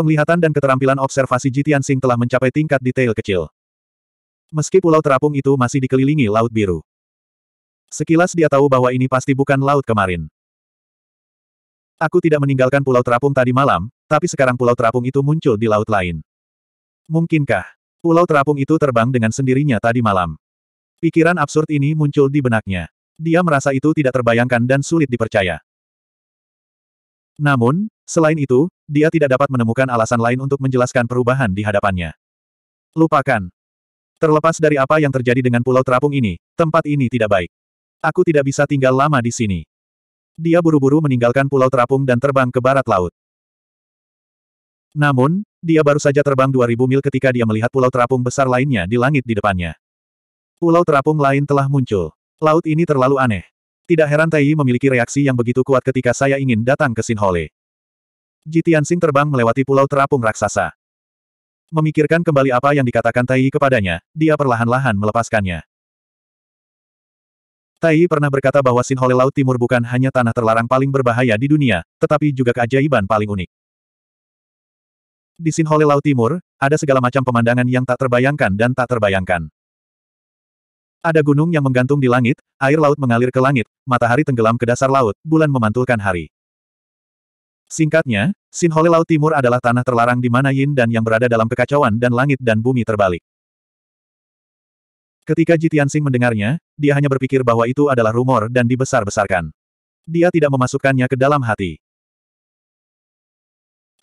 Penglihatan dan keterampilan observasi Jitian Sing telah mencapai tingkat detail kecil. Meski pulau terapung itu masih dikelilingi laut biru. Sekilas dia tahu bahwa ini pasti bukan laut kemarin. Aku tidak meninggalkan pulau terapung tadi malam, tapi sekarang pulau terapung itu muncul di laut lain. Mungkinkah pulau terapung itu terbang dengan sendirinya tadi malam? Pikiran absurd ini muncul di benaknya. Dia merasa itu tidak terbayangkan dan sulit dipercaya. Namun, selain itu, dia tidak dapat menemukan alasan lain untuk menjelaskan perubahan di hadapannya. Lupakan. Terlepas dari apa yang terjadi dengan pulau terapung ini, tempat ini tidak baik. Aku tidak bisa tinggal lama di sini. Dia buru-buru meninggalkan pulau terapung dan terbang ke barat laut. Namun, dia baru saja terbang 2000 mil ketika dia melihat pulau terapung besar lainnya di langit di depannya. Pulau terapung lain telah muncul. Laut ini terlalu aneh. Tidak heran Tai memiliki reaksi yang begitu kuat ketika saya ingin datang ke Sinhole. Sing terbang melewati pulau terapung raksasa. Memikirkan kembali apa yang dikatakan Tai kepadanya, dia perlahan-lahan melepaskannya. Tai pernah berkata bahwa Sinhole Laut Timur bukan hanya tanah terlarang paling berbahaya di dunia, tetapi juga keajaiban paling unik. Di Sinhole Laut Timur, ada segala macam pemandangan yang tak terbayangkan dan tak terbayangkan. Ada gunung yang menggantung di langit, air laut mengalir ke langit, matahari tenggelam ke dasar laut, bulan memantulkan hari. Singkatnya, Sinhole Laut Timur adalah tanah terlarang di mana Yin dan Yang berada dalam kekacauan dan langit dan bumi terbalik. Ketika Jitiansing mendengarnya, dia hanya berpikir bahwa itu adalah rumor dan dibesar-besarkan. Dia tidak memasukkannya ke dalam hati.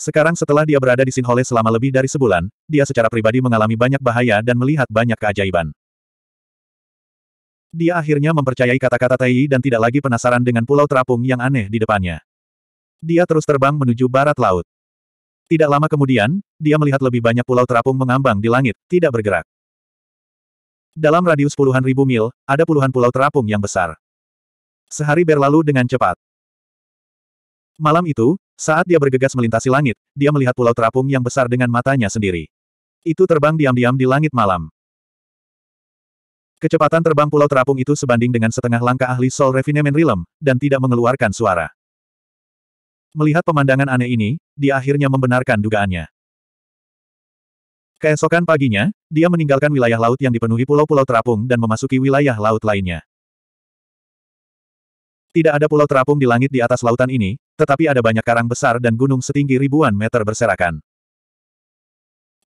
Sekarang setelah dia berada di Sinhole selama lebih dari sebulan, dia secara pribadi mengalami banyak bahaya dan melihat banyak keajaiban. Dia akhirnya mempercayai kata-kata Tai dan tidak lagi penasaran dengan pulau terapung yang aneh di depannya. Dia terus terbang menuju barat laut. Tidak lama kemudian, dia melihat lebih banyak pulau terapung mengambang di langit, tidak bergerak. Dalam radius puluhan ribu mil, ada puluhan pulau terapung yang besar. Sehari berlalu dengan cepat. Malam itu, saat dia bergegas melintasi langit, dia melihat pulau terapung yang besar dengan matanya sendiri. Itu terbang diam-diam di langit malam. Kecepatan terbang pulau terapung itu sebanding dengan setengah langkah ahli sol Refinement Realm, dan tidak mengeluarkan suara. Melihat pemandangan aneh ini, dia akhirnya membenarkan dugaannya. Keesokan paginya, dia meninggalkan wilayah laut yang dipenuhi pulau-pulau terapung dan memasuki wilayah laut lainnya. Tidak ada pulau terapung di langit di atas lautan ini, tetapi ada banyak karang besar dan gunung setinggi ribuan meter berserakan.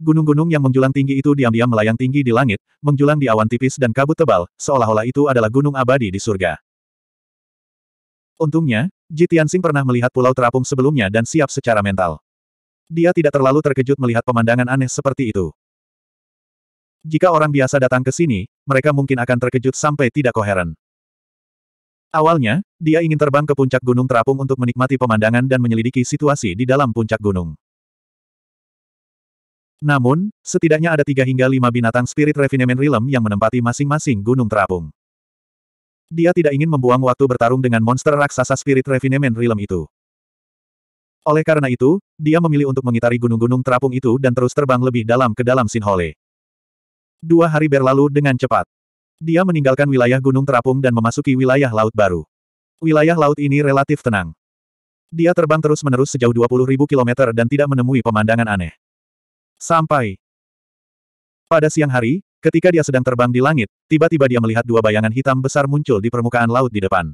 Gunung-gunung yang menjulang tinggi itu diam-diam melayang tinggi di langit, menjulang di awan tipis dan kabut tebal, seolah-olah itu adalah gunung abadi di surga. Untungnya, Ji Tianxing pernah melihat pulau terapung sebelumnya dan siap secara mental. Dia tidak terlalu terkejut melihat pemandangan aneh seperti itu. Jika orang biasa datang ke sini, mereka mungkin akan terkejut sampai tidak koheren. Awalnya, dia ingin terbang ke puncak gunung terapung untuk menikmati pemandangan dan menyelidiki situasi di dalam puncak gunung. Namun, setidaknya ada tiga hingga lima binatang spirit refinement realm yang menempati masing-masing gunung terapung. Dia tidak ingin membuang waktu bertarung dengan monster raksasa spirit refinement realm itu. Oleh karena itu, dia memilih untuk mengitari gunung-gunung terapung itu dan terus terbang lebih dalam ke dalam Sinhole. Dua hari berlalu dengan cepat. Dia meninggalkan wilayah gunung terapung dan memasuki wilayah laut baru. Wilayah laut ini relatif tenang. Dia terbang terus-menerus sejauh 20.000 km dan tidak menemui pemandangan aneh. Sampai. Pada siang hari, ketika dia sedang terbang di langit, tiba-tiba dia melihat dua bayangan hitam besar muncul di permukaan laut di depan.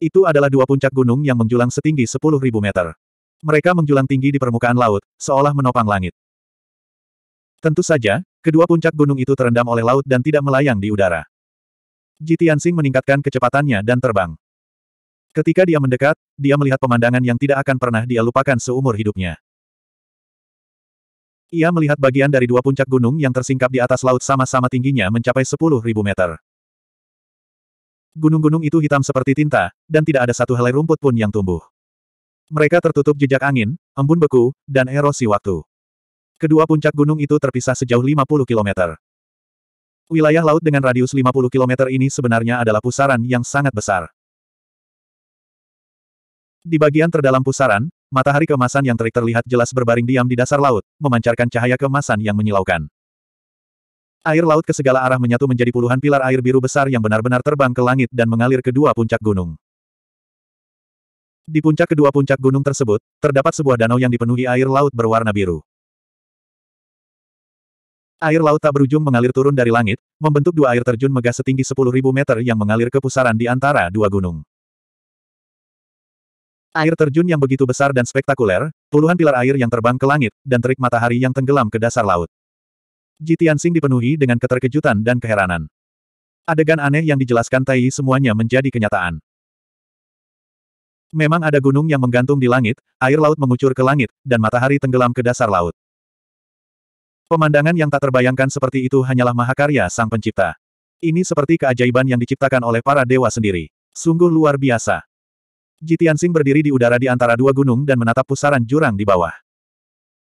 Itu adalah dua puncak gunung yang menjulang setinggi 10.000 meter. Mereka menjulang tinggi di permukaan laut, seolah menopang langit. Tentu saja, kedua puncak gunung itu terendam oleh laut dan tidak melayang di udara. Jitiansing meningkatkan kecepatannya dan terbang. Ketika dia mendekat, dia melihat pemandangan yang tidak akan pernah dia lupakan seumur hidupnya. Ia melihat bagian dari dua puncak gunung yang tersingkap di atas laut sama-sama tingginya mencapai 10.000 meter. Gunung-gunung itu hitam seperti tinta, dan tidak ada satu helai rumput pun yang tumbuh. Mereka tertutup jejak angin, embun beku, dan erosi waktu. Kedua puncak gunung itu terpisah sejauh 50 kilometer. Wilayah laut dengan radius 50 km ini sebenarnya adalah pusaran yang sangat besar. Di bagian terdalam pusaran, Matahari kemasan yang terik terlihat jelas berbaring diam di dasar laut, memancarkan cahaya kemasan yang menyilaukan. Air laut ke segala arah menyatu menjadi puluhan pilar air biru besar yang benar-benar terbang ke langit dan mengalir ke dua puncak gunung. Di puncak kedua puncak gunung tersebut, terdapat sebuah danau yang dipenuhi air laut berwarna biru. Air laut tak berujung mengalir turun dari langit, membentuk dua air terjun megah setinggi 10.000 meter yang mengalir ke pusaran di antara dua gunung. Air terjun yang begitu besar dan spektakuler, puluhan pilar air yang terbang ke langit, dan terik matahari yang tenggelam ke dasar laut. Jitian Sing dipenuhi dengan keterkejutan dan keheranan. Adegan aneh yang dijelaskan Tai semuanya menjadi kenyataan. Memang ada gunung yang menggantung di langit, air laut mengucur ke langit, dan matahari tenggelam ke dasar laut. Pemandangan yang tak terbayangkan seperti itu hanyalah mahakarya sang pencipta. Ini seperti keajaiban yang diciptakan oleh para dewa sendiri. Sungguh luar biasa. Jitian Jitiansing berdiri di udara di antara dua gunung dan menatap pusaran jurang di bawah.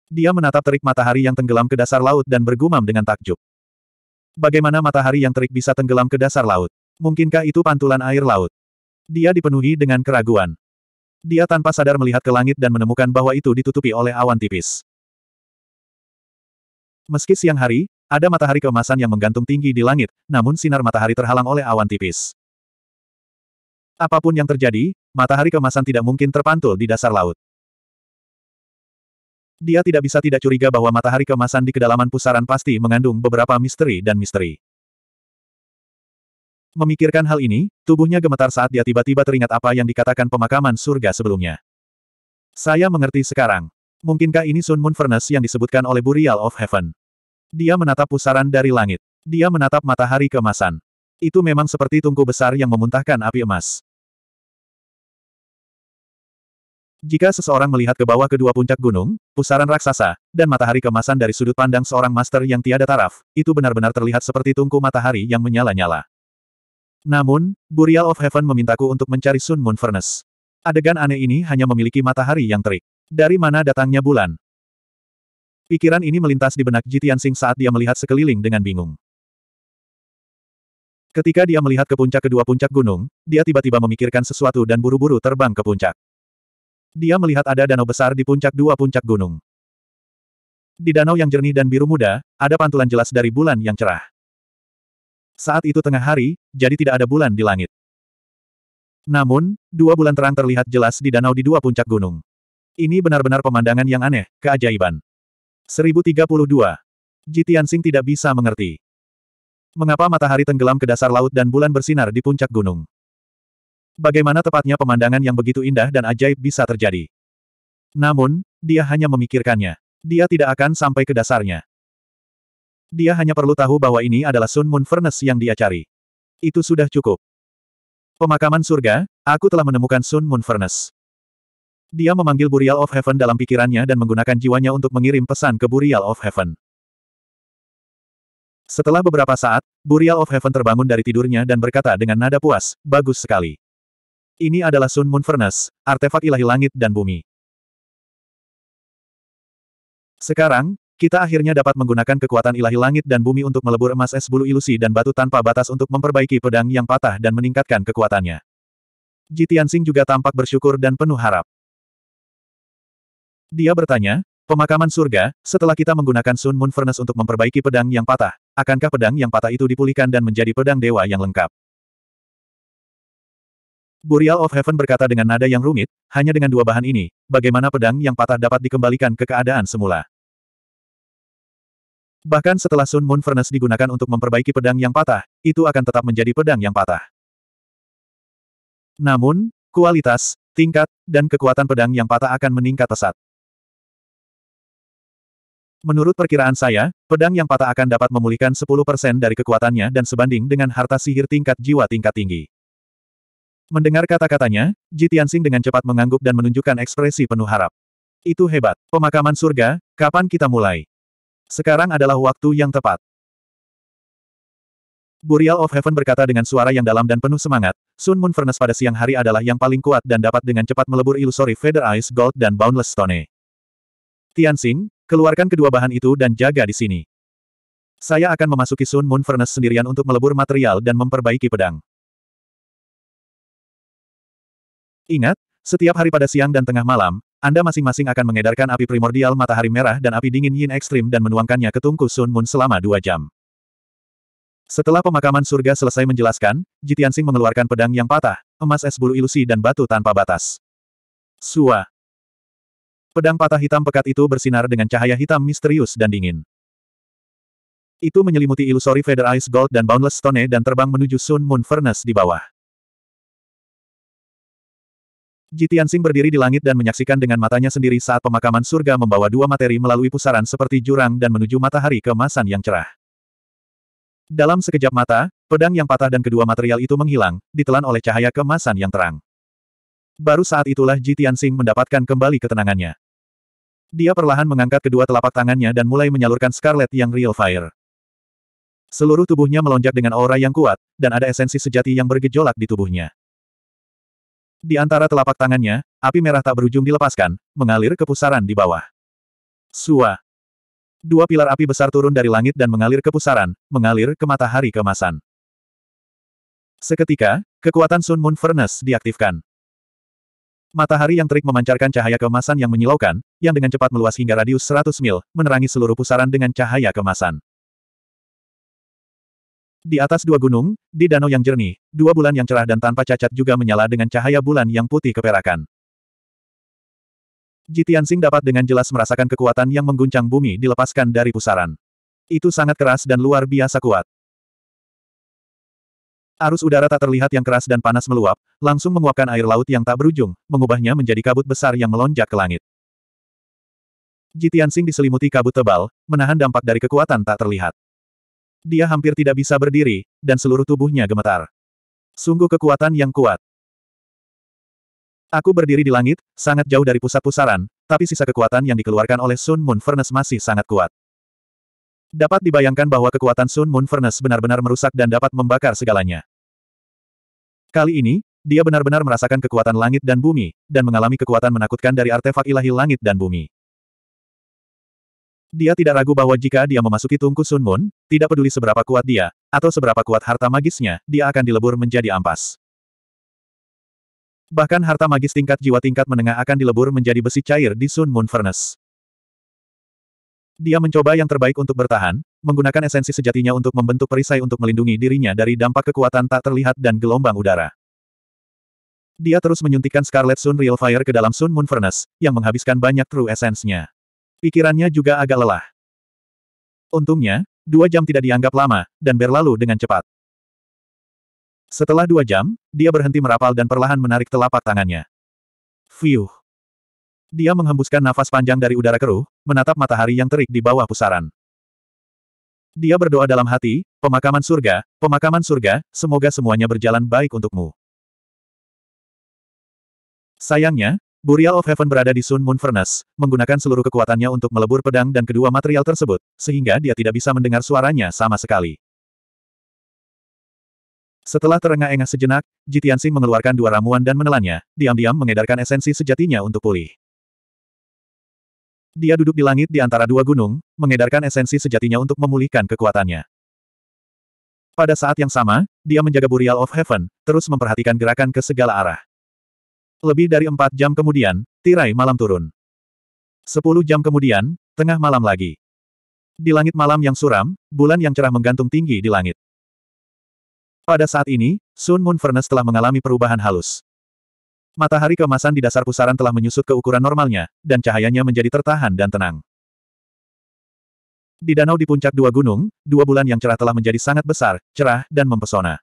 Dia menatap terik matahari yang tenggelam ke dasar laut dan bergumam dengan takjub. Bagaimana matahari yang terik bisa tenggelam ke dasar laut? Mungkinkah itu pantulan air laut? Dia dipenuhi dengan keraguan. Dia tanpa sadar melihat ke langit dan menemukan bahwa itu ditutupi oleh awan tipis. Meski siang hari, ada matahari keemasan yang menggantung tinggi di langit, namun sinar matahari terhalang oleh awan tipis. Apapun yang terjadi, matahari kemasan tidak mungkin terpantul di dasar laut. Dia tidak bisa tidak curiga bahwa matahari kemasan di kedalaman pusaran pasti mengandung beberapa misteri dan misteri. Memikirkan hal ini, tubuhnya gemetar saat dia tiba-tiba teringat apa yang dikatakan pemakaman surga sebelumnya. Saya mengerti sekarang. Mungkinkah ini Sun Moon Furnace yang disebutkan oleh Burial of Heaven? Dia menatap pusaran dari langit. Dia menatap matahari kemasan. Itu memang seperti tungku besar yang memuntahkan api emas. Jika seseorang melihat ke bawah kedua puncak gunung, pusaran raksasa, dan matahari kemasan dari sudut pandang seorang master yang tiada taraf, itu benar-benar terlihat seperti tungku matahari yang menyala-nyala. Namun, Burial of Heaven memintaku untuk mencari Sun Moon Furnace. Adegan aneh ini hanya memiliki matahari yang terik. Dari mana datangnya bulan? Pikiran ini melintas di benak Jitian Sing saat dia melihat sekeliling dengan bingung. Ketika dia melihat ke puncak kedua puncak gunung, dia tiba-tiba memikirkan sesuatu dan buru-buru terbang ke puncak. Dia melihat ada danau besar di puncak dua puncak gunung. Di danau yang jernih dan biru muda, ada pantulan jelas dari bulan yang cerah. Saat itu tengah hari, jadi tidak ada bulan di langit. Namun, dua bulan terang terlihat jelas di danau di dua puncak gunung. Ini benar-benar pemandangan yang aneh, keajaiban. 1032. Jitiansing tidak bisa mengerti. Mengapa matahari tenggelam ke dasar laut dan bulan bersinar di puncak gunung? Bagaimana tepatnya pemandangan yang begitu indah dan ajaib bisa terjadi? Namun, dia hanya memikirkannya. Dia tidak akan sampai ke dasarnya. Dia hanya perlu tahu bahwa ini adalah Sun Moon Furnace yang dia cari. Itu sudah cukup. Pemakaman surga, aku telah menemukan Sun Moon Furnace. Dia memanggil Burial of Heaven dalam pikirannya dan menggunakan jiwanya untuk mengirim pesan ke Burial of Heaven. Setelah beberapa saat, Burial of Heaven terbangun dari tidurnya dan berkata dengan nada puas, bagus sekali. Ini adalah Sun Moon Furnace, artefak ilahi langit dan bumi. Sekarang, kita akhirnya dapat menggunakan kekuatan ilahi langit dan bumi untuk melebur emas es bulu ilusi dan batu tanpa batas untuk memperbaiki pedang yang patah dan meningkatkan kekuatannya. Jitiansing juga tampak bersyukur dan penuh harap. Dia bertanya, pemakaman surga, setelah kita menggunakan Sun Moon Furnace untuk memperbaiki pedang yang patah, akankah pedang yang patah itu dipulihkan dan menjadi pedang dewa yang lengkap? Burial of Heaven berkata dengan nada yang rumit, hanya dengan dua bahan ini, bagaimana pedang yang patah dapat dikembalikan ke keadaan semula. Bahkan setelah Sun Moon Furnace digunakan untuk memperbaiki pedang yang patah, itu akan tetap menjadi pedang yang patah. Namun, kualitas, tingkat, dan kekuatan pedang yang patah akan meningkat pesat. Menurut perkiraan saya, pedang yang patah akan dapat memulihkan 10% dari kekuatannya dan sebanding dengan harta sihir tingkat jiwa tingkat tinggi. Mendengar kata-katanya, Ji Tianxing dengan cepat mengangguk dan menunjukkan ekspresi penuh harap. Itu hebat. Pemakaman surga, kapan kita mulai? Sekarang adalah waktu yang tepat. Burial of Heaven berkata dengan suara yang dalam dan penuh semangat, Sun Moon Furnace pada siang hari adalah yang paling kuat dan dapat dengan cepat melebur ilusori Feather Ice Gold dan Boundless Stone. Tianxing, keluarkan kedua bahan itu dan jaga di sini. Saya akan memasuki Sun Moon Furnace sendirian untuk melebur material dan memperbaiki pedang. Ingat, setiap hari pada siang dan tengah malam, Anda masing-masing akan mengedarkan api primordial matahari merah dan api dingin yin ekstrim dan menuangkannya ke tungku Sun Moon selama dua jam. Setelah pemakaman surga selesai menjelaskan, Jitiansing mengeluarkan pedang yang patah, emas es bulu ilusi dan batu tanpa batas. Sua. Pedang patah hitam pekat itu bersinar dengan cahaya hitam misterius dan dingin. Itu menyelimuti ilusori Feather Ice Gold dan Boundless Stone e dan terbang menuju Sun Moon Furnace di bawah. Jitian Sing berdiri di langit dan menyaksikan dengan matanya sendiri saat pemakaman surga membawa dua materi melalui pusaran seperti jurang dan menuju matahari kemasan yang cerah. Dalam sekejap mata, pedang yang patah dan kedua material itu menghilang, ditelan oleh cahaya kemasan yang terang. Baru saat itulah Jitian Sing mendapatkan kembali ketenangannya. Dia perlahan mengangkat kedua telapak tangannya dan mulai menyalurkan Scarlet yang Real Fire. Seluruh tubuhnya melonjak dengan aura yang kuat, dan ada esensi sejati yang bergejolak di tubuhnya. Di antara telapak tangannya, api merah tak berujung dilepaskan, mengalir ke pusaran di bawah. Sua. Dua pilar api besar turun dari langit dan mengalir ke pusaran, mengalir ke matahari kemasan. Seketika, kekuatan Sun Moon Furnace diaktifkan. Matahari yang terik memancarkan cahaya kemasan yang menyilaukan, yang dengan cepat meluas hingga radius 100 mil, menerangi seluruh pusaran dengan cahaya kemasan. Di atas dua gunung, di danau yang jernih, dua bulan yang cerah dan tanpa cacat juga menyala dengan cahaya bulan yang putih keperakan. Jitiansing dapat dengan jelas merasakan kekuatan yang mengguncang bumi dilepaskan dari pusaran. Itu sangat keras dan luar biasa kuat. Arus udara tak terlihat yang keras dan panas meluap, langsung menguapkan air laut yang tak berujung, mengubahnya menjadi kabut besar yang melonjak ke langit. Jitiansing diselimuti kabut tebal, menahan dampak dari kekuatan tak terlihat dia hampir tidak bisa berdiri, dan seluruh tubuhnya gemetar. Sungguh kekuatan yang kuat. Aku berdiri di langit, sangat jauh dari pusat pusaran, tapi sisa kekuatan yang dikeluarkan oleh Sun Moon Furnace masih sangat kuat. Dapat dibayangkan bahwa kekuatan Sun Moon Furnace benar-benar merusak dan dapat membakar segalanya. Kali ini, dia benar-benar merasakan kekuatan langit dan bumi, dan mengalami kekuatan menakutkan dari artefak ilahi langit dan bumi. Dia tidak ragu bahwa jika dia memasuki tungku Sun Moon, tidak peduli seberapa kuat dia, atau seberapa kuat harta magisnya, dia akan dilebur menjadi ampas. Bahkan harta magis tingkat jiwa tingkat menengah akan dilebur menjadi besi cair di Sun Moon Furnace. Dia mencoba yang terbaik untuk bertahan, menggunakan esensi sejatinya untuk membentuk perisai untuk melindungi dirinya dari dampak kekuatan tak terlihat dan gelombang udara. Dia terus menyuntikkan Scarlet Sun Real Fire ke dalam Sun Moon Furnace, yang menghabiskan banyak true essence-nya. Pikirannya juga agak lelah. Untungnya, dua jam tidak dianggap lama, dan berlalu dengan cepat. Setelah dua jam, dia berhenti merapal dan perlahan menarik telapak tangannya. Fiuh. Dia menghembuskan nafas panjang dari udara keruh, menatap matahari yang terik di bawah pusaran. Dia berdoa dalam hati, pemakaman surga, pemakaman surga, semoga semuanya berjalan baik untukmu. Sayangnya, Burial of Heaven berada di Sun Moon Furnace, menggunakan seluruh kekuatannya untuk melebur pedang dan kedua material tersebut, sehingga dia tidak bisa mendengar suaranya sama sekali. Setelah terengah-engah sejenak, Jitiansi mengeluarkan dua ramuan dan menelannya, diam-diam mengedarkan esensi sejatinya untuk pulih. Dia duduk di langit di antara dua gunung, mengedarkan esensi sejatinya untuk memulihkan kekuatannya. Pada saat yang sama, dia menjaga Burial of Heaven, terus memperhatikan gerakan ke segala arah. Lebih dari empat jam kemudian, tirai malam turun. Sepuluh jam kemudian, tengah malam lagi. Di langit malam yang suram, bulan yang cerah menggantung tinggi di langit. Pada saat ini, Sun Moon Furnace telah mengalami perubahan halus. Matahari kemasan di dasar pusaran telah menyusut ke ukuran normalnya, dan cahayanya menjadi tertahan dan tenang. Di danau di puncak dua gunung, dua bulan yang cerah telah menjadi sangat besar, cerah, dan mempesona.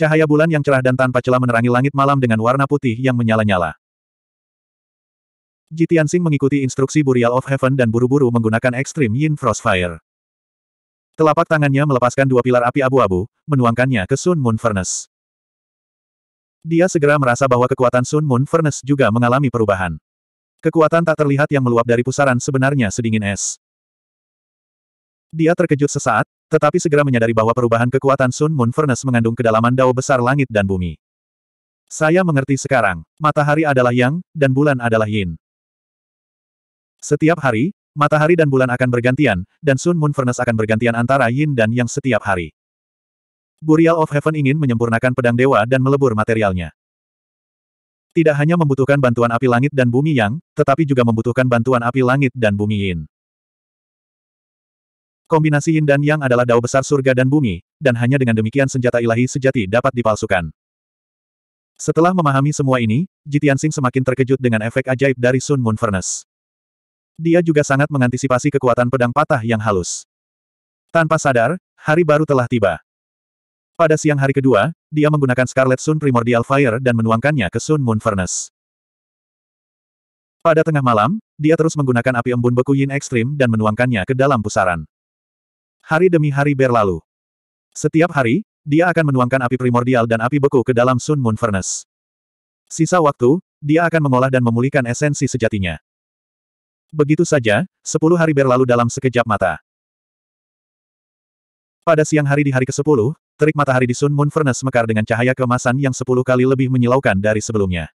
Cahaya bulan yang cerah dan tanpa celah menerangi langit malam dengan warna putih yang menyala-nyala. Jitiansing mengikuti instruksi Burial of Heaven dan buru-buru menggunakan Extreme Yin Frostfire. Telapak tangannya melepaskan dua pilar api abu-abu, menuangkannya ke Sun Moon Furnace. Dia segera merasa bahwa kekuatan Sun Moon Furnace juga mengalami perubahan. Kekuatan tak terlihat yang meluap dari pusaran sebenarnya sedingin es. Dia terkejut sesaat, tetapi segera menyadari bahwa perubahan kekuatan Sun Moon Furnace mengandung kedalaman dao besar langit dan bumi. Saya mengerti sekarang, matahari adalah yang, dan bulan adalah yin. Setiap hari, matahari dan bulan akan bergantian, dan Sun Moon Furnace akan bergantian antara yin dan yang setiap hari. Burial of Heaven ingin menyempurnakan pedang dewa dan melebur materialnya. Tidak hanya membutuhkan bantuan api langit dan bumi yang, tetapi juga membutuhkan bantuan api langit dan bumi yin. Kombinasi yin dan yang adalah dao besar surga dan bumi, dan hanya dengan demikian senjata ilahi sejati dapat dipalsukan. Setelah memahami semua ini, Jitian Jitiansing semakin terkejut dengan efek ajaib dari Sun Moon Furnace. Dia juga sangat mengantisipasi kekuatan pedang patah yang halus. Tanpa sadar, hari baru telah tiba. Pada siang hari kedua, dia menggunakan Scarlet Sun Primordial Fire dan menuangkannya ke Sun Moon Furnace. Pada tengah malam, dia terus menggunakan api embun beku Yin Ekstrim dan menuangkannya ke dalam pusaran hari demi hari berlalu. Setiap hari, dia akan menuangkan api primordial dan api beku ke dalam Sun Moon Furnace. Sisa waktu, dia akan mengolah dan memulihkan esensi sejatinya. Begitu saja, sepuluh hari berlalu dalam sekejap mata. Pada siang hari di hari ke-10, terik matahari di Sun Moon Furnace mekar dengan cahaya kemasan yang sepuluh kali lebih menyilaukan dari sebelumnya.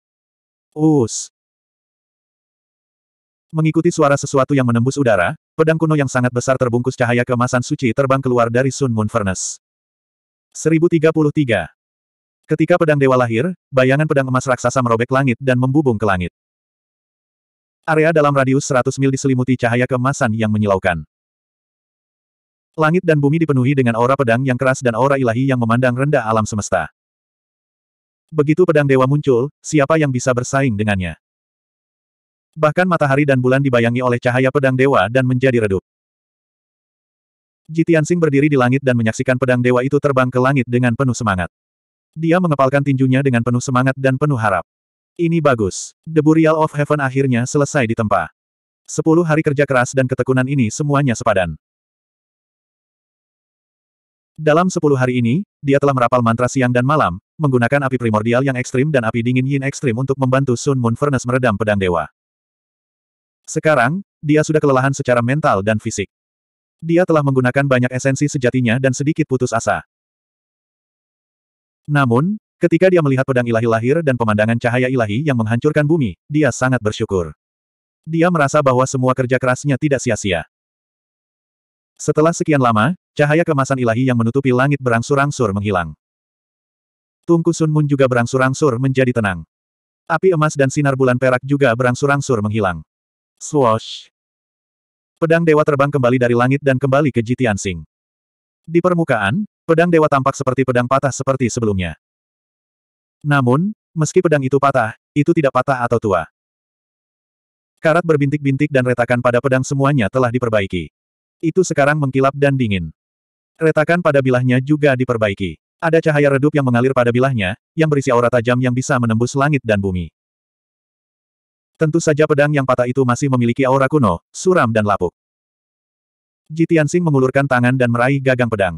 Us. Mengikuti suara sesuatu yang menembus udara, pedang kuno yang sangat besar terbungkus cahaya kemasan suci terbang keluar dari Sun Moon Furnace. 1033. Ketika pedang dewa lahir, bayangan pedang emas raksasa merobek langit dan membubung ke langit. Area dalam radius 100 mil diselimuti cahaya kemasan yang menyilaukan. Langit dan bumi dipenuhi dengan aura pedang yang keras dan aura ilahi yang memandang rendah alam semesta. Begitu pedang dewa muncul, siapa yang bisa bersaing dengannya? Bahkan matahari dan bulan dibayangi oleh cahaya pedang dewa dan menjadi redup. Jitiansing berdiri di langit dan menyaksikan pedang dewa itu terbang ke langit dengan penuh semangat. Dia mengepalkan tinjunya dengan penuh semangat dan penuh harap. Ini bagus. The Burial of Heaven akhirnya selesai ditempa. Sepuluh hari kerja keras dan ketekunan ini semuanya sepadan. Dalam sepuluh hari ini, dia telah merapal mantra siang dan malam, menggunakan api primordial yang ekstrim dan api dingin yin ekstrim untuk membantu Sun Moon Furnace meredam pedang dewa. Sekarang, dia sudah kelelahan secara mental dan fisik. Dia telah menggunakan banyak esensi sejatinya dan sedikit putus asa. Namun, ketika dia melihat pedang ilahi lahir dan pemandangan cahaya ilahi yang menghancurkan bumi, dia sangat bersyukur. Dia merasa bahwa semua kerja kerasnya tidak sia-sia. Setelah sekian lama, cahaya kemasan ilahi yang menutupi langit berangsur-angsur menghilang. Tungku Sun Moon juga berangsur-angsur menjadi tenang. Api emas dan sinar bulan perak juga berangsur-angsur menghilang. Swoosh! Pedang dewa terbang kembali dari langit dan kembali ke Jitian Sing. Di permukaan, pedang dewa tampak seperti pedang patah seperti sebelumnya. Namun, meski pedang itu patah, itu tidak patah atau tua. Karat berbintik-bintik dan retakan pada pedang semuanya telah diperbaiki. Itu sekarang mengkilap dan dingin. Retakan pada bilahnya juga diperbaiki. Ada cahaya redup yang mengalir pada bilahnya, yang berisi aura tajam yang bisa menembus langit dan bumi. Tentu saja pedang yang patah itu masih memiliki aura kuno, suram dan lapuk. Jitian Jitiansing mengulurkan tangan dan meraih gagang pedang.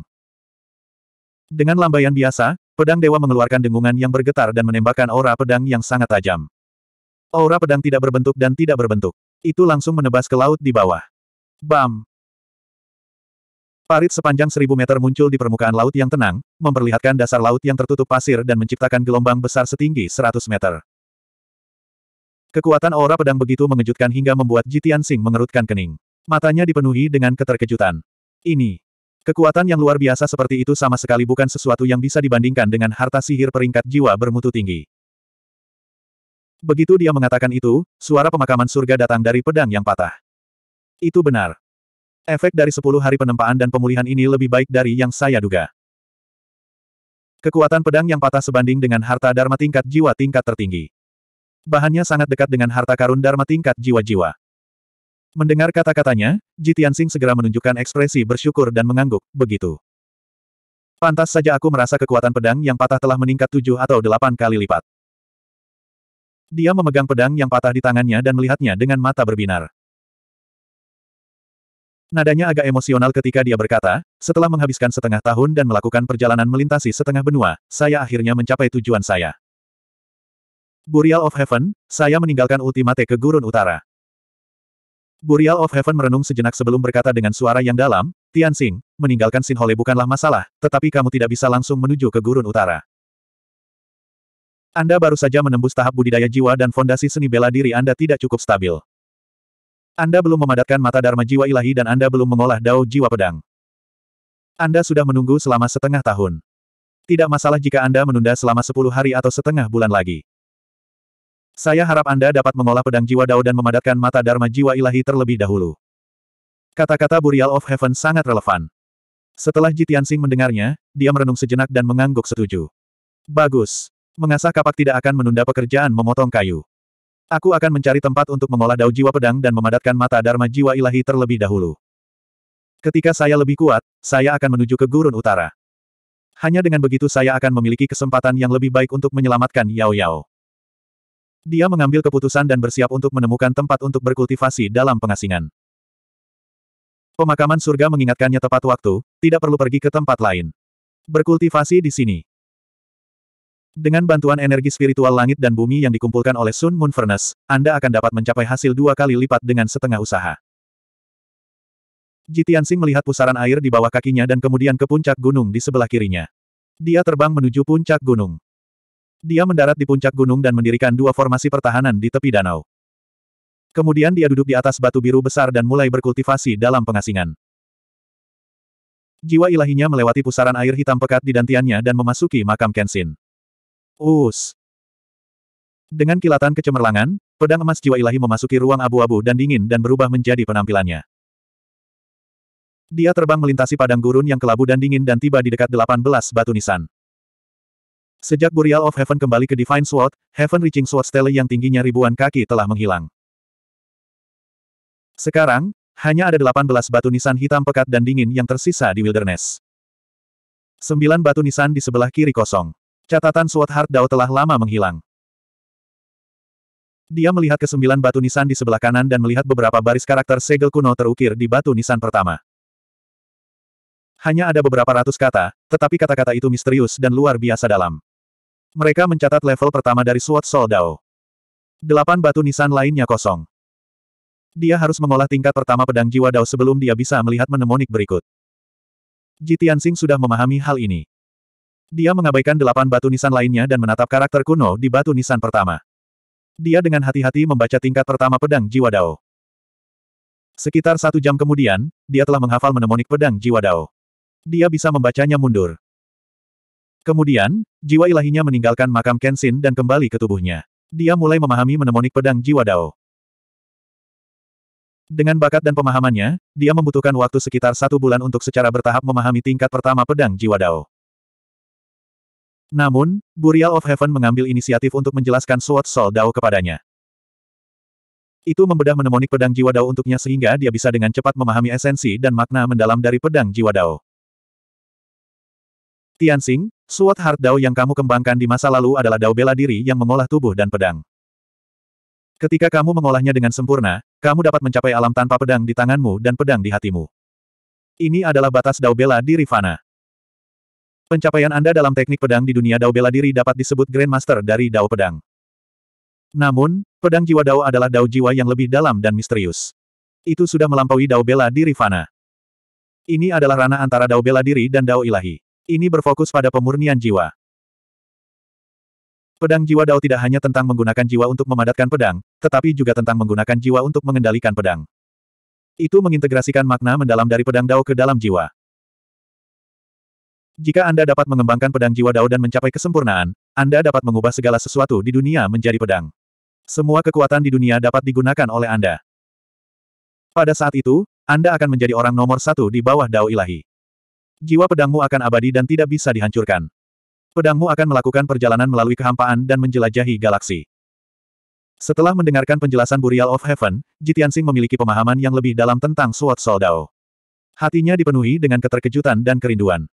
Dengan lambaian biasa, pedang dewa mengeluarkan dengungan yang bergetar dan menembakkan aura pedang yang sangat tajam. Aura pedang tidak berbentuk dan tidak berbentuk. Itu langsung menebas ke laut di bawah. Bam! Parit sepanjang seribu meter muncul di permukaan laut yang tenang, memperlihatkan dasar laut yang tertutup pasir dan menciptakan gelombang besar setinggi seratus meter. Kekuatan aura pedang begitu mengejutkan hingga membuat Jitian Sing mengerutkan kening. Matanya dipenuhi dengan keterkejutan. Ini. Kekuatan yang luar biasa seperti itu sama sekali bukan sesuatu yang bisa dibandingkan dengan harta sihir peringkat jiwa bermutu tinggi. Begitu dia mengatakan itu, suara pemakaman surga datang dari pedang yang patah. Itu benar. Efek dari sepuluh hari penempaan dan pemulihan ini lebih baik dari yang saya duga. Kekuatan pedang yang patah sebanding dengan harta dharma tingkat jiwa tingkat tertinggi. Bahannya sangat dekat dengan harta karun Dharma tingkat jiwa-jiwa. Mendengar kata-katanya, Jitian Sing segera menunjukkan ekspresi bersyukur dan mengangguk, begitu. Pantas saja aku merasa kekuatan pedang yang patah telah meningkat tujuh atau delapan kali lipat. Dia memegang pedang yang patah di tangannya dan melihatnya dengan mata berbinar. Nadanya agak emosional ketika dia berkata, setelah menghabiskan setengah tahun dan melakukan perjalanan melintasi setengah benua, saya akhirnya mencapai tujuan saya. Burial of Heaven, saya meninggalkan ultimate ke gurun utara. Burial of Heaven merenung sejenak sebelum berkata dengan suara yang dalam, Tianxing, meninggalkan Sinhole bukanlah masalah, tetapi kamu tidak bisa langsung menuju ke gurun utara. Anda baru saja menembus tahap budidaya jiwa dan fondasi seni bela diri Anda tidak cukup stabil. Anda belum memadatkan mata dharma jiwa ilahi dan Anda belum mengolah dao jiwa pedang. Anda sudah menunggu selama setengah tahun. Tidak masalah jika Anda menunda selama sepuluh hari atau setengah bulan lagi. Saya harap Anda dapat mengolah pedang jiwa Dao dan memadatkan mata Dharma jiwa ilahi terlebih dahulu. Kata-kata Burial of Heaven sangat relevan. Setelah Sing mendengarnya, dia merenung sejenak dan mengangguk setuju. Bagus. Mengasah kapak tidak akan menunda pekerjaan memotong kayu. Aku akan mencari tempat untuk mengolah Dao jiwa pedang dan memadatkan mata Dharma jiwa ilahi terlebih dahulu. Ketika saya lebih kuat, saya akan menuju ke gurun utara. Hanya dengan begitu saya akan memiliki kesempatan yang lebih baik untuk menyelamatkan Yao Yao. Dia mengambil keputusan dan bersiap untuk menemukan tempat untuk berkultivasi dalam pengasingan. Pemakaman surga mengingatkannya tepat waktu, tidak perlu pergi ke tempat lain. Berkultivasi di sini. Dengan bantuan energi spiritual langit dan bumi yang dikumpulkan oleh Sun Moon Furnace, Anda akan dapat mencapai hasil dua kali lipat dengan setengah usaha. Jitiansing melihat pusaran air di bawah kakinya dan kemudian ke puncak gunung di sebelah kirinya. Dia terbang menuju puncak gunung. Dia mendarat di puncak gunung dan mendirikan dua formasi pertahanan di tepi danau. Kemudian dia duduk di atas batu biru besar dan mulai berkultivasi dalam pengasingan. Jiwa ilahinya melewati pusaran air hitam pekat di dantiannya dan memasuki makam Kenshin. Us. Dengan kilatan kecemerlangan, pedang emas jiwa ilahi memasuki ruang abu-abu dan dingin dan berubah menjadi penampilannya. Dia terbang melintasi padang gurun yang kelabu dan dingin dan tiba di dekat 18 batu nisan. Sejak Burial of Heaven kembali ke Divine Sword, Heaven Reaching Sword Stele yang tingginya ribuan kaki telah menghilang. Sekarang, hanya ada 18 batu nisan hitam pekat dan dingin yang tersisa di wilderness. 9 batu nisan di sebelah kiri kosong. Catatan Sword Heart Dao telah lama menghilang. Dia melihat ke sembilan batu nisan di sebelah kanan dan melihat beberapa baris karakter segel kuno terukir di batu nisan pertama. Hanya ada beberapa ratus kata, tetapi kata-kata itu misterius dan luar biasa dalam. Mereka mencatat level pertama dari Sword Soul Dao. Delapan batu nisan lainnya kosong. Dia harus mengolah tingkat pertama pedang jiwa Dao sebelum dia bisa melihat mnemonik berikut. Ji Tianxing sudah memahami hal ini. Dia mengabaikan delapan batu nisan lainnya dan menatap karakter kuno di batu nisan pertama. Dia dengan hati-hati membaca tingkat pertama pedang jiwa Dao. Sekitar satu jam kemudian, dia telah menghafal mnemonik pedang jiwa Dao. Dia bisa membacanya mundur. Kemudian, jiwa ilahinya meninggalkan makam Kenshin dan kembali ke tubuhnya. Dia mulai memahami menemonik pedang jiwa Dao. Dengan bakat dan pemahamannya, dia membutuhkan waktu sekitar satu bulan untuk secara bertahap memahami tingkat pertama pedang jiwa Dao. Namun, Burial of Heaven mengambil inisiatif untuk menjelaskan Sword Soul Dao kepadanya. Itu membedah menemonik pedang jiwa Dao untuknya sehingga dia bisa dengan cepat memahami esensi dan makna mendalam dari pedang jiwa Dao. Tianxing, Suat Hard Dao yang kamu kembangkan di masa lalu adalah Dao bela diri yang mengolah tubuh dan pedang. Ketika kamu mengolahnya dengan sempurna, kamu dapat mencapai alam tanpa pedang di tanganmu dan pedang di hatimu. Ini adalah batas Dao bela diri Fana. Pencapaian Anda dalam teknik pedang di dunia Dao bela diri dapat disebut Grandmaster dari Dao pedang. Namun, pedang jiwa Dao adalah Dao jiwa yang lebih dalam dan misterius. Itu sudah melampaui Dao bela diri Fana. Ini adalah ranah antara Dao bela diri dan Dao ilahi. Ini berfokus pada pemurnian jiwa. Pedang jiwa Dao tidak hanya tentang menggunakan jiwa untuk memadatkan pedang, tetapi juga tentang menggunakan jiwa untuk mengendalikan pedang. Itu mengintegrasikan makna mendalam dari pedang Dao ke dalam jiwa. Jika Anda dapat mengembangkan pedang jiwa Dao dan mencapai kesempurnaan, Anda dapat mengubah segala sesuatu di dunia menjadi pedang. Semua kekuatan di dunia dapat digunakan oleh Anda. Pada saat itu, Anda akan menjadi orang nomor satu di bawah Dao Ilahi jiwa pedangmu akan abadi dan tidak bisa dihancurkan. Pedangmu akan melakukan perjalanan melalui kehampaan dan menjelajahi galaksi. Setelah mendengarkan penjelasan Burial of Heaven, Jitiansing memiliki pemahaman yang lebih dalam tentang Sword Soldao. Hatinya dipenuhi dengan keterkejutan dan kerinduan.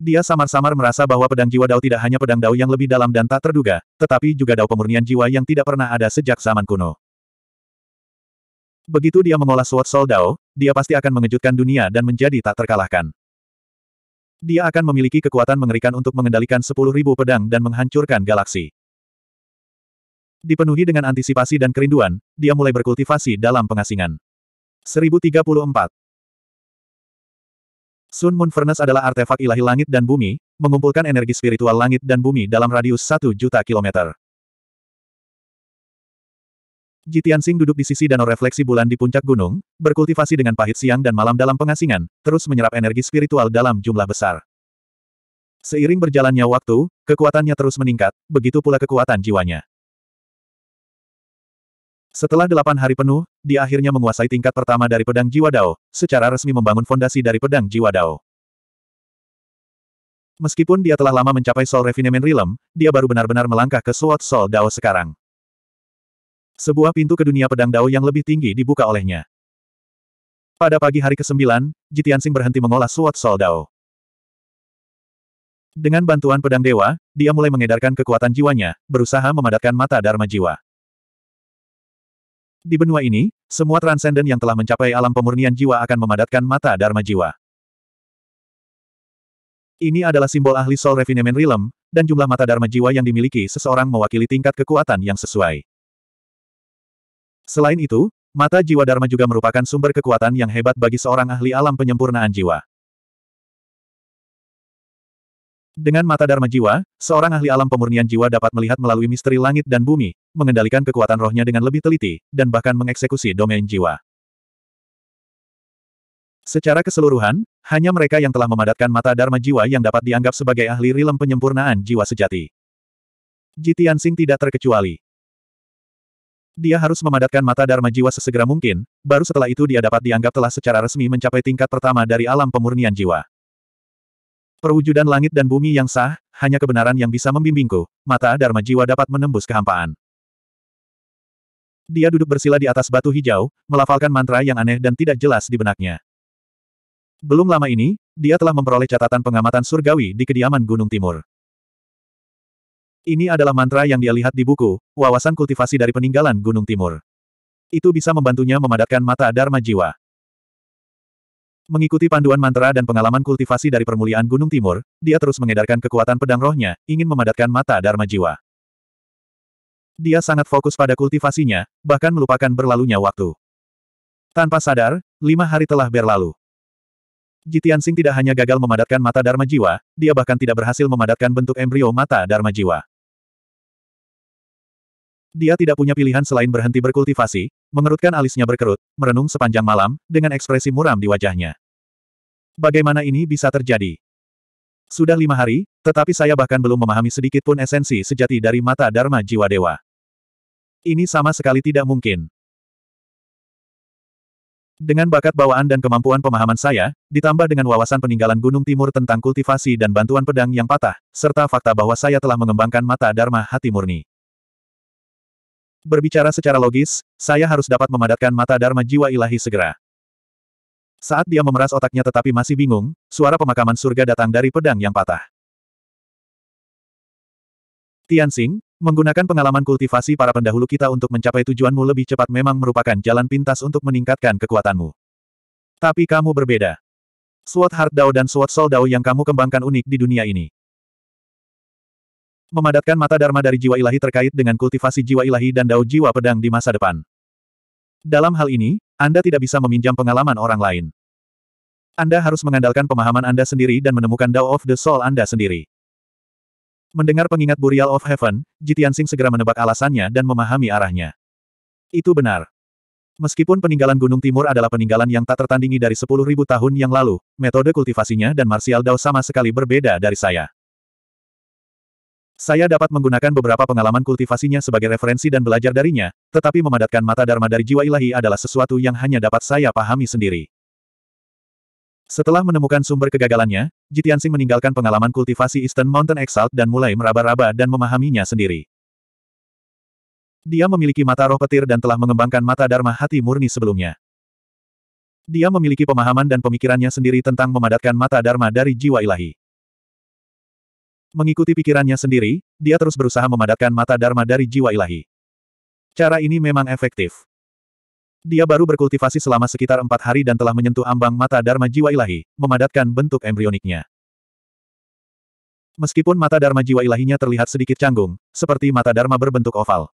Dia samar-samar merasa bahwa pedang jiwa Dao tidak hanya pedang Dao yang lebih dalam dan tak terduga, tetapi juga Dao pemurnian jiwa yang tidak pernah ada sejak zaman kuno. Begitu dia mengolah Sword Soul Dao, dia pasti akan mengejutkan dunia dan menjadi tak terkalahkan. Dia akan memiliki kekuatan mengerikan untuk mengendalikan 10.000 pedang dan menghancurkan galaksi. Dipenuhi dengan antisipasi dan kerinduan, dia mulai berkultivasi dalam pengasingan. 1034 Sun Moon Furnace adalah artefak ilahi langit dan bumi, mengumpulkan energi spiritual langit dan bumi dalam radius 1 juta kilometer. Jitian Sing duduk di sisi danau refleksi bulan di puncak gunung, berkultivasi dengan pahit siang dan malam dalam pengasingan, terus menyerap energi spiritual dalam jumlah besar. Seiring berjalannya waktu, kekuatannya terus meningkat, begitu pula kekuatan jiwanya. Setelah delapan hari penuh, dia akhirnya menguasai tingkat pertama dari pedang jiwa Dao, secara resmi membangun fondasi dari pedang jiwa Dao. Meskipun dia telah lama mencapai Soul Refinement Realm, dia baru benar-benar melangkah ke Sword Soul Dao sekarang. Sebuah pintu ke dunia pedang Dao yang lebih tinggi dibuka olehnya. Pada pagi hari ke-9, Jitiansing berhenti mengolah Sword sol Dao. Dengan bantuan pedang dewa, dia mulai mengedarkan kekuatan jiwanya, berusaha memadatkan mata Dharma jiwa. Di benua ini, semua transenden yang telah mencapai alam pemurnian jiwa akan memadatkan mata Dharma jiwa. Ini adalah simbol ahli Soul Refinement Realm, dan jumlah mata Dharma jiwa yang dimiliki seseorang mewakili tingkat kekuatan yang sesuai. Selain itu, mata jiwa Dharma juga merupakan sumber kekuatan yang hebat bagi seorang ahli alam penyempurnaan jiwa. Dengan mata Dharma jiwa, seorang ahli alam pemurnian jiwa dapat melihat melalui misteri langit dan bumi, mengendalikan kekuatan rohnya dengan lebih teliti, dan bahkan mengeksekusi domain jiwa. Secara keseluruhan, hanya mereka yang telah memadatkan mata Dharma jiwa yang dapat dianggap sebagai ahli rilem penyempurnaan jiwa sejati. Jitian Singh tidak terkecuali. Dia harus memadatkan mata Dharma jiwa sesegera mungkin, baru setelah itu dia dapat dianggap telah secara resmi mencapai tingkat pertama dari alam pemurnian jiwa. Perwujudan langit dan bumi yang sah, hanya kebenaran yang bisa membimbingku, mata Dharma jiwa dapat menembus kehampaan. Dia duduk bersila di atas batu hijau, melafalkan mantra yang aneh dan tidak jelas di benaknya. Belum lama ini, dia telah memperoleh catatan pengamatan surgawi di kediaman Gunung Timur. Ini adalah mantra yang dia lihat di buku, wawasan kultivasi dari peninggalan Gunung Timur. Itu bisa membantunya memadatkan mata Dharma Jiwa. Mengikuti panduan mantra dan pengalaman kultivasi dari permuliaan Gunung Timur, dia terus mengedarkan kekuatan pedang rohnya, ingin memadatkan mata Dharma Jiwa. Dia sangat fokus pada kultivasinya, bahkan melupakan berlalunya waktu. Tanpa sadar, lima hari telah berlalu. Jitian Sing tidak hanya gagal memadatkan mata Dharma Jiwa, dia bahkan tidak berhasil memadatkan bentuk embrio mata Dharma Jiwa. Dia tidak punya pilihan selain berhenti berkultivasi, mengerutkan alisnya berkerut, merenung sepanjang malam, dengan ekspresi muram di wajahnya. Bagaimana ini bisa terjadi? Sudah lima hari, tetapi saya bahkan belum memahami sedikit pun esensi sejati dari mata Dharma Jiwa Dewa. Ini sama sekali tidak mungkin. Dengan bakat bawaan dan kemampuan pemahaman saya, ditambah dengan wawasan peninggalan Gunung Timur tentang kultivasi dan bantuan pedang yang patah, serta fakta bahwa saya telah mengembangkan mata Dharma hati murni. Berbicara secara logis, saya harus dapat memadatkan mata Dharma jiwa ilahi segera. Saat dia memeras otaknya tetapi masih bingung, suara pemakaman surga datang dari pedang yang patah. Tianxing, menggunakan pengalaman kultivasi para pendahulu kita untuk mencapai tujuanmu lebih cepat memang merupakan jalan pintas untuk meningkatkan kekuatanmu. Tapi kamu berbeda. Sword Heart Dao dan Sword Soul Dao yang kamu kembangkan unik di dunia ini. Memadatkan mata Dharma dari jiwa ilahi terkait dengan kultivasi jiwa ilahi dan dao jiwa pedang di masa depan. Dalam hal ini, Anda tidak bisa meminjam pengalaman orang lain. Anda harus mengandalkan pemahaman Anda sendiri dan menemukan Dao of the Soul Anda sendiri. Mendengar pengingat Burial of Heaven, Jitian Sing segera menebak alasannya dan memahami arahnya. Itu benar. Meskipun peninggalan Gunung Timur adalah peninggalan yang tak tertandingi dari 10.000 tahun yang lalu, metode kultivasinya dan martial Dao sama sekali berbeda dari saya. Saya dapat menggunakan beberapa pengalaman kultivasinya sebagai referensi dan belajar darinya, tetapi memadatkan mata Dharma dari jiwa ilahi adalah sesuatu yang hanya dapat saya pahami sendiri. Setelah menemukan sumber kegagalannya, Jitiansing meninggalkan pengalaman kultivasi Eastern Mountain Exalt dan mulai meraba-raba dan memahaminya sendiri. Dia memiliki mata roh petir dan telah mengembangkan mata Dharma hati murni sebelumnya. Dia memiliki pemahaman dan pemikirannya sendiri tentang memadatkan mata Dharma dari jiwa ilahi. Mengikuti pikirannya sendiri, dia terus berusaha memadatkan mata Dharma dari jiwa ilahi. Cara ini memang efektif. Dia baru berkultivasi selama sekitar empat hari dan telah menyentuh ambang mata Dharma jiwa ilahi, memadatkan bentuk embrioniknya. Meskipun mata Dharma jiwa ilahinya terlihat sedikit canggung, seperti mata Dharma berbentuk oval.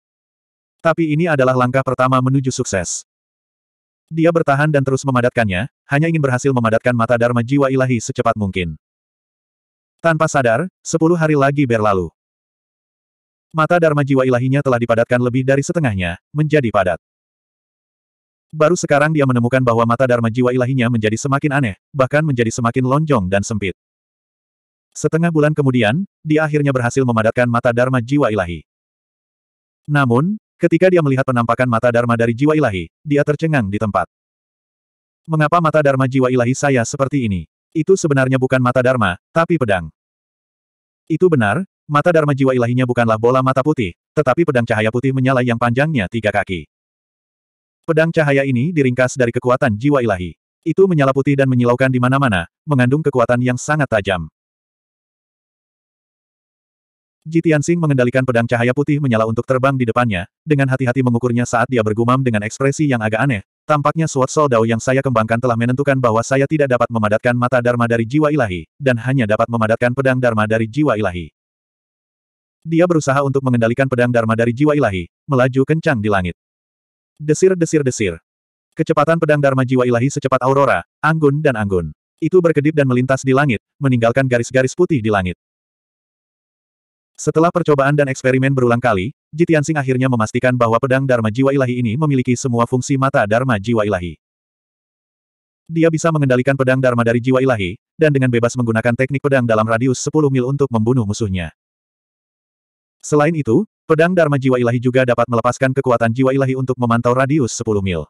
Tapi ini adalah langkah pertama menuju sukses. Dia bertahan dan terus memadatkannya, hanya ingin berhasil memadatkan mata Dharma jiwa ilahi secepat mungkin. Tanpa sadar, sepuluh hari lagi berlalu. Mata Dharma jiwa ilahinya telah dipadatkan lebih dari setengahnya, menjadi padat. Baru sekarang dia menemukan bahwa mata Dharma jiwa ilahinya menjadi semakin aneh, bahkan menjadi semakin lonjong dan sempit. Setengah bulan kemudian, dia akhirnya berhasil memadatkan mata Dharma jiwa ilahi. Namun, ketika dia melihat penampakan mata Dharma dari jiwa ilahi, dia tercengang di tempat. Mengapa mata Dharma jiwa ilahi saya seperti ini? Itu sebenarnya bukan mata Dharma, tapi pedang. Itu benar, mata Dharma jiwa ilahinya bukanlah bola mata putih, tetapi pedang cahaya putih menyala yang panjangnya tiga kaki. Pedang cahaya ini diringkas dari kekuatan jiwa ilahi. Itu menyala putih dan menyilaukan di mana-mana, mengandung kekuatan yang sangat tajam. Jitian Singh mengendalikan pedang cahaya putih menyala untuk terbang di depannya, dengan hati-hati mengukurnya saat dia bergumam dengan ekspresi yang agak aneh, Tampaknya Sword Soul Dao yang saya kembangkan telah menentukan bahwa saya tidak dapat memadatkan mata Dharma dari jiwa ilahi, dan hanya dapat memadatkan pedang Dharma dari jiwa ilahi. Dia berusaha untuk mengendalikan pedang Dharma dari jiwa ilahi, melaju kencang di langit. Desir-desir-desir. Kecepatan pedang Dharma jiwa ilahi secepat aurora, anggun dan anggun. Itu berkedip dan melintas di langit, meninggalkan garis-garis putih di langit. Setelah percobaan dan eksperimen berulang kali, Jitiansing akhirnya memastikan bahwa pedang Dharma Jiwa Ilahi ini memiliki semua fungsi mata Dharma Jiwa Ilahi. Dia bisa mengendalikan pedang Dharma dari Jiwa Ilahi, dan dengan bebas menggunakan teknik pedang dalam radius 10 mil untuk membunuh musuhnya. Selain itu, pedang Dharma Jiwa Ilahi juga dapat melepaskan kekuatan Jiwa Ilahi untuk memantau radius 10 mil.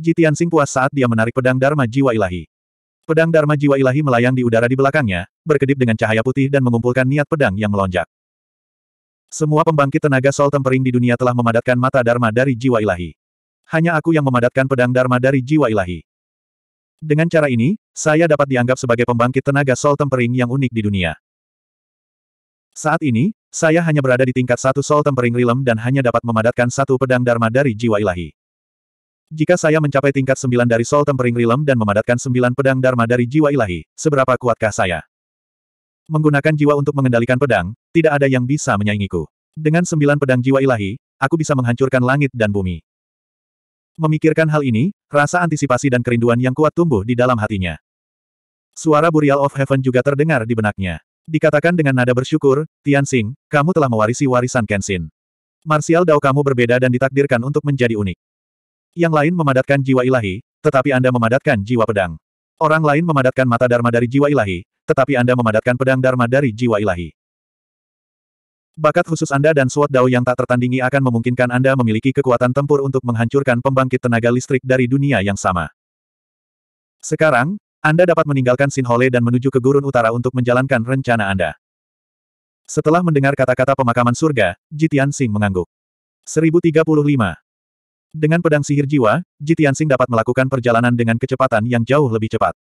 Jitiansing puas saat dia menarik pedang Dharma Jiwa Ilahi. Pedang Dharma Jiwa Ilahi melayang di udara di belakangnya, berkedip dengan cahaya putih dan mengumpulkan niat pedang yang melonjak. Semua pembangkit tenaga sol tempering di dunia telah memadatkan mata Dharma dari jiwa ilahi. Hanya aku yang memadatkan pedang Dharma dari jiwa ilahi. Dengan cara ini, saya dapat dianggap sebagai pembangkit tenaga sol tempering yang unik di dunia. Saat ini, saya hanya berada di tingkat satu sol tempering rilem dan hanya dapat memadatkan satu pedang Dharma dari jiwa ilahi. Jika saya mencapai tingkat sembilan dari sol tempering rilem dan memadatkan sembilan pedang Dharma dari jiwa ilahi, seberapa kuatkah saya? Menggunakan jiwa untuk mengendalikan pedang, tidak ada yang bisa menyaingiku. Dengan sembilan pedang jiwa ilahi, aku bisa menghancurkan langit dan bumi. Memikirkan hal ini, rasa antisipasi dan kerinduan yang kuat tumbuh di dalam hatinya. Suara Burial of Heaven juga terdengar di benaknya. Dikatakan dengan nada bersyukur, Tianxing, kamu telah mewarisi warisan Kenshin. Martial Dao kamu berbeda dan ditakdirkan untuk menjadi unik. Yang lain memadatkan jiwa ilahi, tetapi Anda memadatkan jiwa pedang. Orang lain memadatkan mata dharma dari jiwa ilahi, tetapi Anda memadatkan pedang dharma dari jiwa ilahi. Bakat khusus Anda dan suatu Dao yang tak tertandingi akan memungkinkan Anda memiliki kekuatan tempur untuk menghancurkan pembangkit tenaga listrik dari dunia yang sama. Sekarang, Anda dapat meninggalkan Sinhole dan menuju ke Gurun Utara untuk menjalankan rencana Anda. Setelah mendengar kata-kata pemakaman surga, Jitian Sing mengangguk. 1035. Dengan pedang sihir jiwa, Jitian Sing dapat melakukan perjalanan dengan kecepatan yang jauh lebih cepat.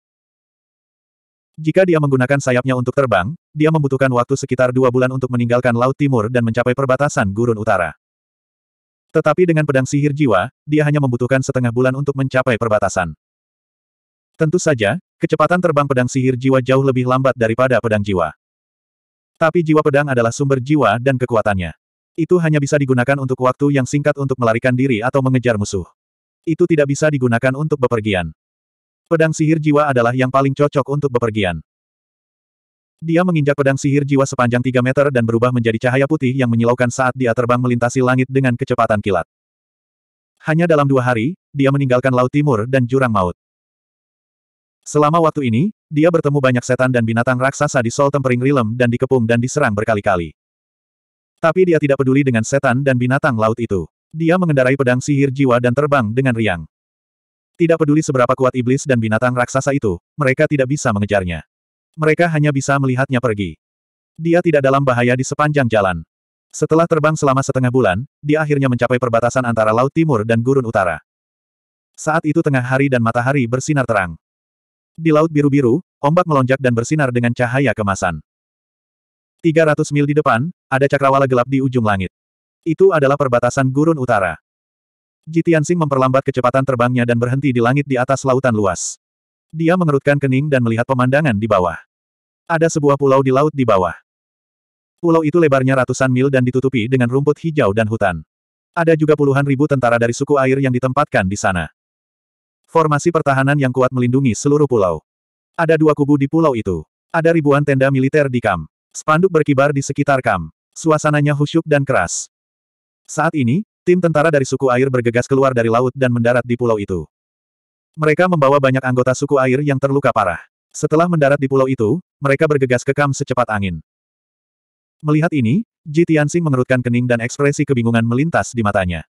Jika dia menggunakan sayapnya untuk terbang, dia membutuhkan waktu sekitar dua bulan untuk meninggalkan Laut Timur dan mencapai perbatasan Gurun Utara. Tetapi dengan pedang sihir jiwa, dia hanya membutuhkan setengah bulan untuk mencapai perbatasan. Tentu saja, kecepatan terbang pedang sihir jiwa jauh lebih lambat daripada pedang jiwa. Tapi jiwa pedang adalah sumber jiwa dan kekuatannya. Itu hanya bisa digunakan untuk waktu yang singkat untuk melarikan diri atau mengejar musuh. Itu tidak bisa digunakan untuk bepergian. Pedang sihir jiwa adalah yang paling cocok untuk bepergian. Dia menginjak pedang sihir jiwa sepanjang 3 meter dan berubah menjadi cahaya putih yang menyilaukan saat dia terbang melintasi langit dengan kecepatan kilat. Hanya dalam dua hari, dia meninggalkan Laut Timur dan Jurang Maut. Selama waktu ini, dia bertemu banyak setan dan binatang raksasa di Sol Tempering Realm dan dikepung dan diserang berkali-kali. Tapi dia tidak peduli dengan setan dan binatang laut itu. Dia mengendarai pedang sihir jiwa dan terbang dengan riang. Tidak peduli seberapa kuat iblis dan binatang raksasa itu, mereka tidak bisa mengejarnya. Mereka hanya bisa melihatnya pergi. Dia tidak dalam bahaya di sepanjang jalan. Setelah terbang selama setengah bulan, dia akhirnya mencapai perbatasan antara Laut Timur dan Gurun Utara. Saat itu tengah hari dan matahari bersinar terang. Di Laut Biru-Biru, ombak melonjak dan bersinar dengan cahaya kemasan. 300 mil di depan, ada cakrawala gelap di ujung langit. Itu adalah perbatasan Gurun Utara. Jitian Tianxing memperlambat kecepatan terbangnya dan berhenti di langit di atas lautan luas. Dia mengerutkan kening dan melihat pemandangan di bawah. Ada sebuah pulau di laut di bawah. Pulau itu lebarnya ratusan mil dan ditutupi dengan rumput hijau dan hutan. Ada juga puluhan ribu tentara dari suku air yang ditempatkan di sana. Formasi pertahanan yang kuat melindungi seluruh pulau. Ada dua kubu di pulau itu. Ada ribuan tenda militer di kam. Spanduk berkibar di sekitar kam. Suasananya khusyuk dan keras. Saat ini, Tim tentara dari suku air bergegas keluar dari laut dan mendarat di pulau itu. Mereka membawa banyak anggota suku air yang terluka parah. Setelah mendarat di pulau itu, mereka bergegas ke Kam secepat angin. Melihat ini, Ji Tianxing mengerutkan kening dan ekspresi kebingungan melintas di matanya.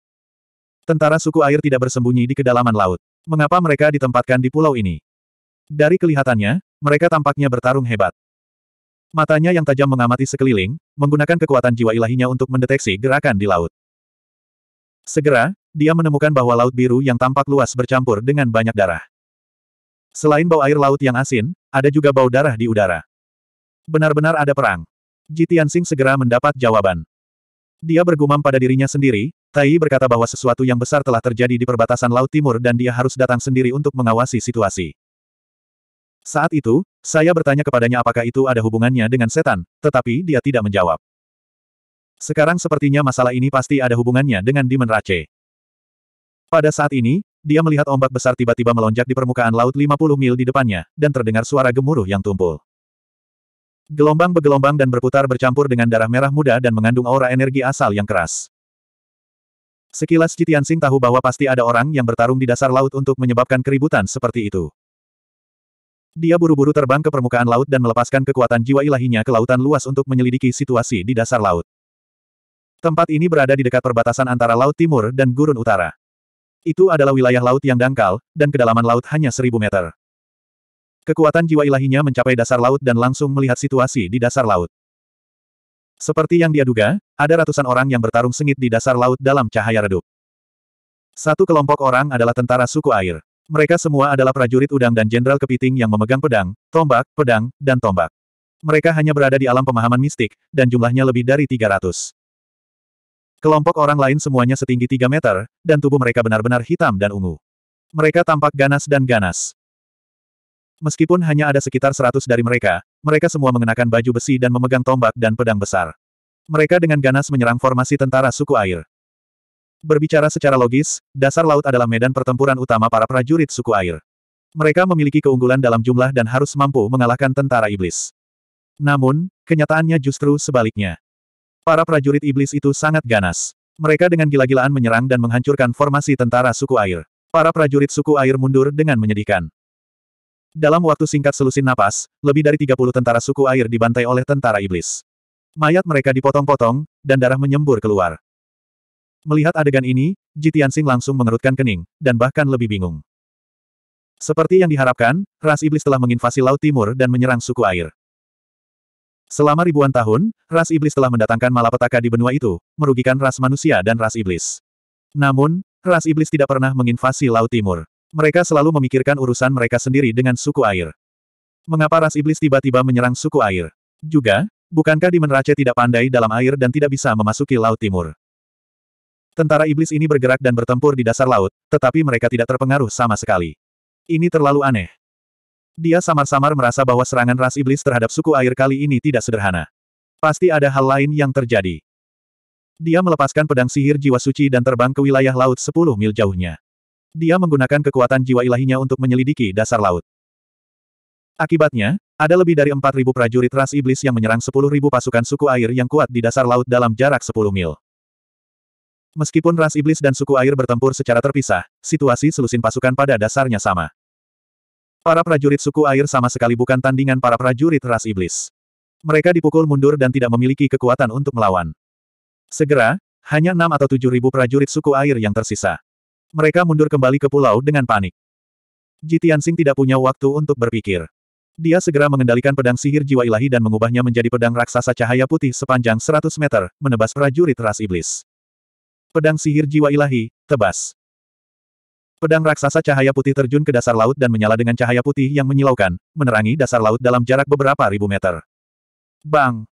Tentara suku air tidak bersembunyi di kedalaman laut. Mengapa mereka ditempatkan di pulau ini? Dari kelihatannya, mereka tampaknya bertarung hebat. Matanya yang tajam mengamati sekeliling, menggunakan kekuatan jiwa ilahinya untuk mendeteksi gerakan di laut. Segera, dia menemukan bahwa laut biru yang tampak luas bercampur dengan banyak darah. Selain bau air laut yang asin, ada juga bau darah di udara. Benar-benar ada perang. Ji Tianxing segera mendapat jawaban. Dia bergumam pada dirinya sendiri, Tai berkata bahwa sesuatu yang besar telah terjadi di perbatasan Laut Timur dan dia harus datang sendiri untuk mengawasi situasi. Saat itu, saya bertanya kepadanya apakah itu ada hubungannya dengan setan, tetapi dia tidak menjawab. Sekarang sepertinya masalah ini pasti ada hubungannya dengan Demon Rache. Pada saat ini, dia melihat ombak besar tiba-tiba melonjak di permukaan laut 50 mil di depannya, dan terdengar suara gemuruh yang tumpul. Gelombang bergelombang dan berputar bercampur dengan darah merah muda dan mengandung aura energi asal yang keras. Sekilas Sing tahu bahwa pasti ada orang yang bertarung di dasar laut untuk menyebabkan keributan seperti itu. Dia buru-buru terbang ke permukaan laut dan melepaskan kekuatan jiwa ilahinya ke lautan luas untuk menyelidiki situasi di dasar laut. Tempat ini berada di dekat perbatasan antara Laut Timur dan Gurun Utara. Itu adalah wilayah laut yang dangkal, dan kedalaman laut hanya seribu meter. Kekuatan jiwa ilahinya mencapai dasar laut dan langsung melihat situasi di dasar laut. Seperti yang dia duga, ada ratusan orang yang bertarung sengit di dasar laut dalam cahaya redup. Satu kelompok orang adalah tentara suku air. Mereka semua adalah prajurit udang dan jenderal kepiting yang memegang pedang, tombak, pedang, dan tombak. Mereka hanya berada di alam pemahaman mistik, dan jumlahnya lebih dari 300. Kelompok orang lain semuanya setinggi 3 meter, dan tubuh mereka benar-benar hitam dan ungu. Mereka tampak ganas dan ganas. Meskipun hanya ada sekitar 100 dari mereka, mereka semua mengenakan baju besi dan memegang tombak dan pedang besar. Mereka dengan ganas menyerang formasi tentara suku air. Berbicara secara logis, dasar laut adalah medan pertempuran utama para prajurit suku air. Mereka memiliki keunggulan dalam jumlah dan harus mampu mengalahkan tentara iblis. Namun, kenyataannya justru sebaliknya. Para prajurit iblis itu sangat ganas. Mereka dengan gila-gilaan menyerang dan menghancurkan formasi tentara suku air. Para prajurit suku air mundur dengan menyedihkan. Dalam waktu singkat selusin napas, lebih dari 30 tentara suku air dibantai oleh tentara iblis. Mayat mereka dipotong-potong, dan darah menyembur keluar. Melihat adegan ini, Jitian Sing langsung mengerutkan kening, dan bahkan lebih bingung. Seperti yang diharapkan, ras iblis telah menginvasi Laut Timur dan menyerang suku air. Selama ribuan tahun, ras iblis telah mendatangkan malapetaka di benua itu, merugikan ras manusia dan ras iblis. Namun, ras iblis tidak pernah menginvasi Laut Timur. Mereka selalu memikirkan urusan mereka sendiri dengan suku air. Mengapa ras iblis tiba-tiba menyerang suku air? Juga, bukankah di menrace tidak pandai dalam air dan tidak bisa memasuki Laut Timur? Tentara iblis ini bergerak dan bertempur di dasar laut, tetapi mereka tidak terpengaruh sama sekali. Ini terlalu aneh. Dia samar-samar merasa bahwa serangan ras iblis terhadap suku air kali ini tidak sederhana. Pasti ada hal lain yang terjadi. Dia melepaskan pedang sihir jiwa suci dan terbang ke wilayah laut 10 mil jauhnya. Dia menggunakan kekuatan jiwa ilahinya untuk menyelidiki dasar laut. Akibatnya, ada lebih dari 4.000 prajurit ras iblis yang menyerang 10.000 pasukan suku air yang kuat di dasar laut dalam jarak 10 mil. Meskipun ras iblis dan suku air bertempur secara terpisah, situasi selusin pasukan pada dasarnya sama. Para prajurit suku air sama sekali bukan tandingan para prajurit ras iblis. Mereka dipukul mundur dan tidak memiliki kekuatan untuk melawan. Segera, hanya enam atau tujuh ribu prajurit suku air yang tersisa. Mereka mundur kembali ke pulau dengan panik. Jitiansing tidak punya waktu untuk berpikir. Dia segera mengendalikan pedang sihir jiwa ilahi dan mengubahnya menjadi pedang raksasa cahaya putih sepanjang 100 meter, menebas prajurit ras iblis. Pedang sihir jiwa ilahi, tebas. Pedang raksasa cahaya putih terjun ke dasar laut dan menyala dengan cahaya putih yang menyilaukan, menerangi dasar laut dalam jarak beberapa ribu meter. Bang!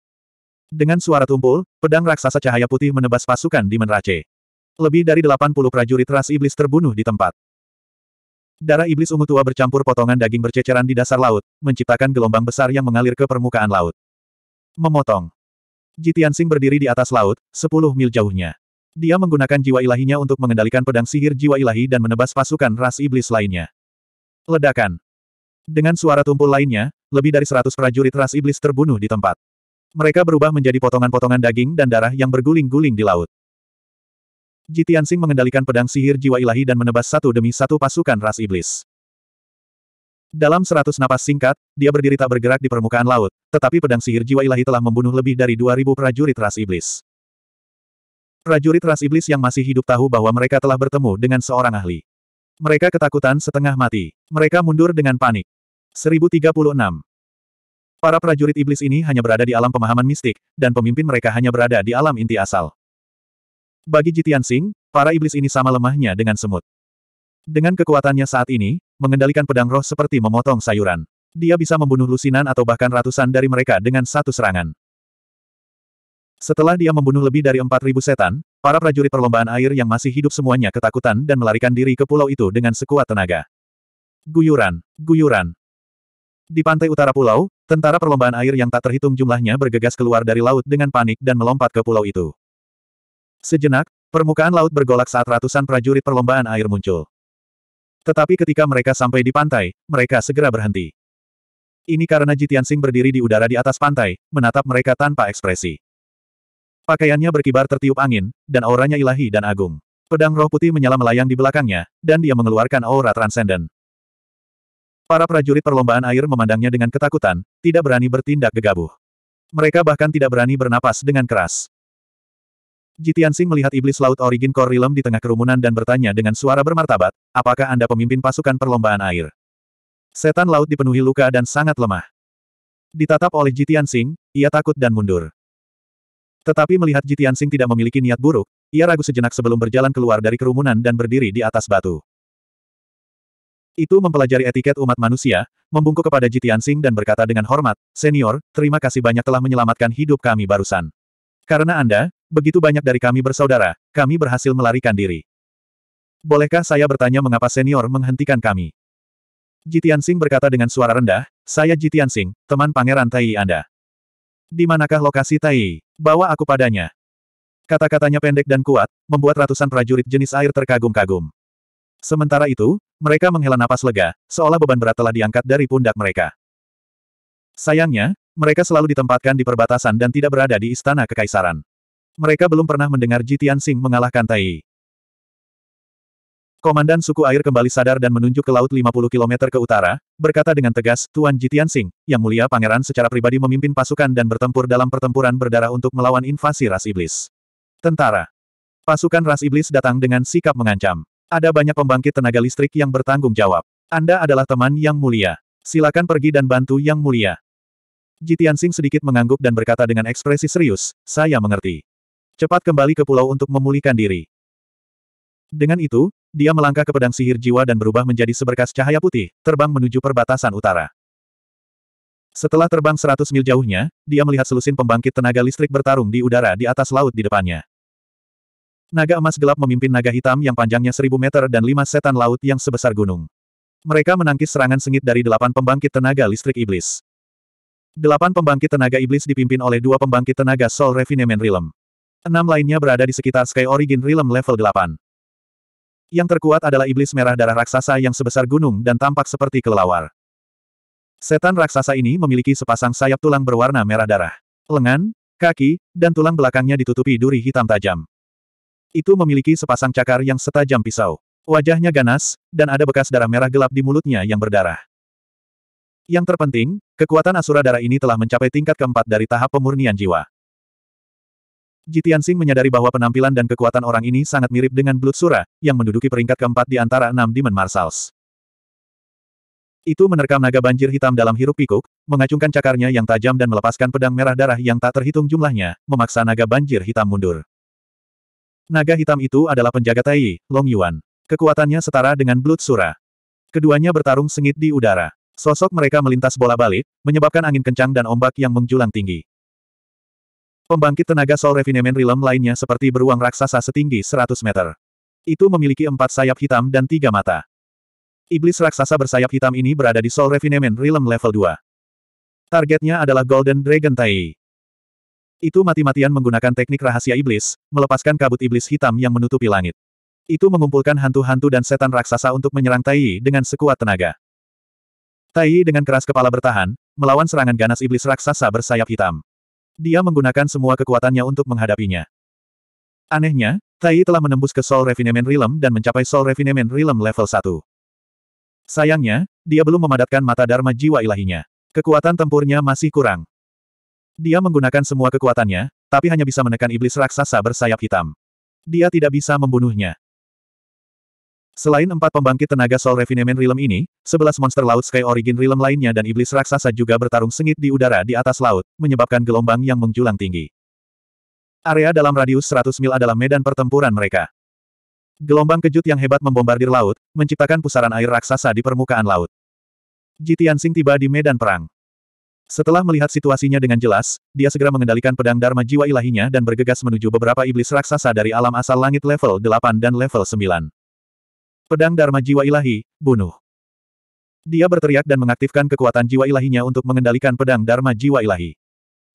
Dengan suara tumpul, pedang raksasa cahaya putih menebas pasukan di Menrace. Lebih dari 80 prajurit ras iblis terbunuh di tempat. Darah iblis ungu tua bercampur potongan daging berceceran di dasar laut, menciptakan gelombang besar yang mengalir ke permukaan laut. Memotong. Jitian Sing berdiri di atas laut, 10 mil jauhnya. Dia menggunakan jiwa ilahinya untuk mengendalikan pedang sihir jiwa ilahi dan menebas pasukan ras iblis lainnya. Ledakan. Dengan suara tumpul lainnya, lebih dari seratus prajurit ras iblis terbunuh di tempat. Mereka berubah menjadi potongan-potongan daging dan darah yang berguling-guling di laut. Jitian Sing mengendalikan pedang sihir jiwa ilahi dan menebas satu demi satu pasukan ras iblis. Dalam seratus napas singkat, dia berdiri tak bergerak di permukaan laut, tetapi pedang sihir jiwa ilahi telah membunuh lebih dari dua ribu prajurit ras iblis. Prajurit ras iblis yang masih hidup tahu bahwa mereka telah bertemu dengan seorang ahli. Mereka ketakutan setengah mati. Mereka mundur dengan panik. 1036. Para prajurit iblis ini hanya berada di alam pemahaman mistik, dan pemimpin mereka hanya berada di alam inti asal. Bagi Jitian Singh, para iblis ini sama lemahnya dengan semut. Dengan kekuatannya saat ini, mengendalikan pedang roh seperti memotong sayuran. Dia bisa membunuh lusinan atau bahkan ratusan dari mereka dengan satu serangan. Setelah dia membunuh lebih dari 4.000 setan, para prajurit perlombaan air yang masih hidup semuanya ketakutan dan melarikan diri ke pulau itu dengan sekuat tenaga. Guyuran, guyuran. Di pantai utara pulau, tentara perlombaan air yang tak terhitung jumlahnya bergegas keluar dari laut dengan panik dan melompat ke pulau itu. Sejenak, permukaan laut bergolak saat ratusan prajurit perlombaan air muncul. Tetapi ketika mereka sampai di pantai, mereka segera berhenti. Ini karena Jitian Sing berdiri di udara di atas pantai, menatap mereka tanpa ekspresi. Pakaiannya berkibar tertiup angin, dan auranya ilahi dan agung. Pedang roh putih menyala melayang di belakangnya, dan dia mengeluarkan aura transenden. Para prajurit perlombaan air memandangnya dengan ketakutan, tidak berani bertindak gegabah. Mereka bahkan tidak berani bernapas dengan keras. Jitian Jitiansing melihat iblis laut origin core realm di tengah kerumunan dan bertanya dengan suara bermartabat, apakah Anda pemimpin pasukan perlombaan air? Setan laut dipenuhi luka dan sangat lemah. Ditatap oleh Jitian Jitiansing, ia takut dan mundur. Tetapi melihat Jitian Sing tidak memiliki niat buruk, ia ragu sejenak sebelum berjalan keluar dari kerumunan dan berdiri di atas batu. Itu mempelajari etiket umat manusia, membungkuk kepada Jitian Sing dan berkata dengan hormat, Senior, terima kasih banyak telah menyelamatkan hidup kami barusan. Karena Anda, begitu banyak dari kami bersaudara, kami berhasil melarikan diri. Bolehkah saya bertanya mengapa senior menghentikan kami? Jitian Sing berkata dengan suara rendah, saya Jitian Sing, teman Pangeran Tai Anda. Di manakah lokasi Tai? Bawa aku padanya. Kata-katanya pendek dan kuat, membuat ratusan prajurit jenis air terkagum-kagum. Sementara itu, mereka menghela napas lega, seolah beban berat telah diangkat dari pundak mereka. Sayangnya, mereka selalu ditempatkan di perbatasan dan tidak berada di istana kekaisaran. Mereka belum pernah mendengar Jitian Sing mengalahkan Tai. Komandan suku air kembali sadar dan menunjuk ke laut 50 km ke utara, berkata dengan tegas, Tuan Jitian Sing, yang mulia pangeran secara pribadi memimpin pasukan dan bertempur dalam pertempuran berdarah untuk melawan invasi ras iblis. Tentara. Pasukan ras iblis datang dengan sikap mengancam. Ada banyak pembangkit tenaga listrik yang bertanggung jawab. Anda adalah teman yang mulia. Silakan pergi dan bantu yang mulia. Jitian Sing sedikit mengangguk dan berkata dengan ekspresi serius, saya mengerti. Cepat kembali ke pulau untuk memulihkan diri. Dengan itu, dia melangkah ke pedang sihir jiwa dan berubah menjadi seberkas cahaya putih, terbang menuju perbatasan utara. Setelah terbang 100 mil jauhnya, dia melihat selusin pembangkit tenaga listrik bertarung di udara di atas laut di depannya. Naga emas gelap memimpin naga hitam yang panjangnya 1000 meter dan lima setan laut yang sebesar gunung. Mereka menangkis serangan sengit dari delapan pembangkit tenaga listrik iblis. Delapan pembangkit tenaga iblis dipimpin oleh dua pembangkit tenaga Soul Refinement Realm. Enam lainnya berada di sekitar Sky Origin Realm level 8. Yang terkuat adalah iblis merah darah raksasa yang sebesar gunung dan tampak seperti kelelawar. Setan raksasa ini memiliki sepasang sayap tulang berwarna merah darah. Lengan, kaki, dan tulang belakangnya ditutupi duri hitam tajam. Itu memiliki sepasang cakar yang setajam pisau. Wajahnya ganas, dan ada bekas darah merah gelap di mulutnya yang berdarah. Yang terpenting, kekuatan Asura Darah ini telah mencapai tingkat keempat dari tahap pemurnian jiwa. Jitian Xing menyadari bahwa penampilan dan kekuatan orang ini sangat mirip dengan Blood Sura, yang menduduki peringkat keempat di antara enam Demon Marsals. Itu menerkam naga banjir hitam dalam hirup pikuk, mengacungkan cakarnya yang tajam dan melepaskan pedang merah darah yang tak terhitung jumlahnya, memaksa naga banjir hitam mundur. Naga hitam itu adalah penjaga Tai, Long Yuan. Kekuatannya setara dengan Blood Sura. Keduanya bertarung sengit di udara. Sosok mereka melintas bola balik, menyebabkan angin kencang dan ombak yang menjulang tinggi. Pembangkit tenaga Soul Refinement Realm lainnya seperti beruang raksasa setinggi 100 meter. Itu memiliki empat sayap hitam dan tiga mata. Iblis raksasa bersayap hitam ini berada di Soul Refinement Realm level 2. Targetnya adalah Golden Dragon Tai. Itu mati-matian menggunakan teknik rahasia iblis, melepaskan kabut iblis hitam yang menutupi langit. Itu mengumpulkan hantu-hantu dan setan raksasa untuk menyerang Tai dengan sekuat tenaga. Tai dengan keras kepala bertahan, melawan serangan ganas iblis raksasa bersayap hitam. Dia menggunakan semua kekuatannya untuk menghadapinya. Anehnya, Tai telah menembus ke Soul Refinement Realm dan mencapai Soul Refinement Realm level 1. Sayangnya, dia belum memadatkan mata Dharma jiwa ilahinya. Kekuatan tempurnya masih kurang. Dia menggunakan semua kekuatannya, tapi hanya bisa menekan iblis raksasa bersayap hitam. Dia tidak bisa membunuhnya. Selain empat pembangkit tenaga Soul Refinement Realm ini, sebelas monster laut Sky Origin Realm lainnya dan iblis raksasa juga bertarung sengit di udara di atas laut, menyebabkan gelombang yang menjulang tinggi. Area dalam radius 100 mil adalah medan pertempuran mereka. Gelombang kejut yang hebat membombardir laut, menciptakan pusaran air raksasa di permukaan laut. Jitian Sing tiba di medan perang. Setelah melihat situasinya dengan jelas, dia segera mengendalikan pedang Dharma jiwa ilahinya dan bergegas menuju beberapa iblis raksasa dari alam asal langit level 8 dan level 9. Pedang Dharma Jiwa Ilahi, bunuh. Dia berteriak dan mengaktifkan kekuatan jiwa ilahinya untuk mengendalikan pedang Dharma Jiwa Ilahi.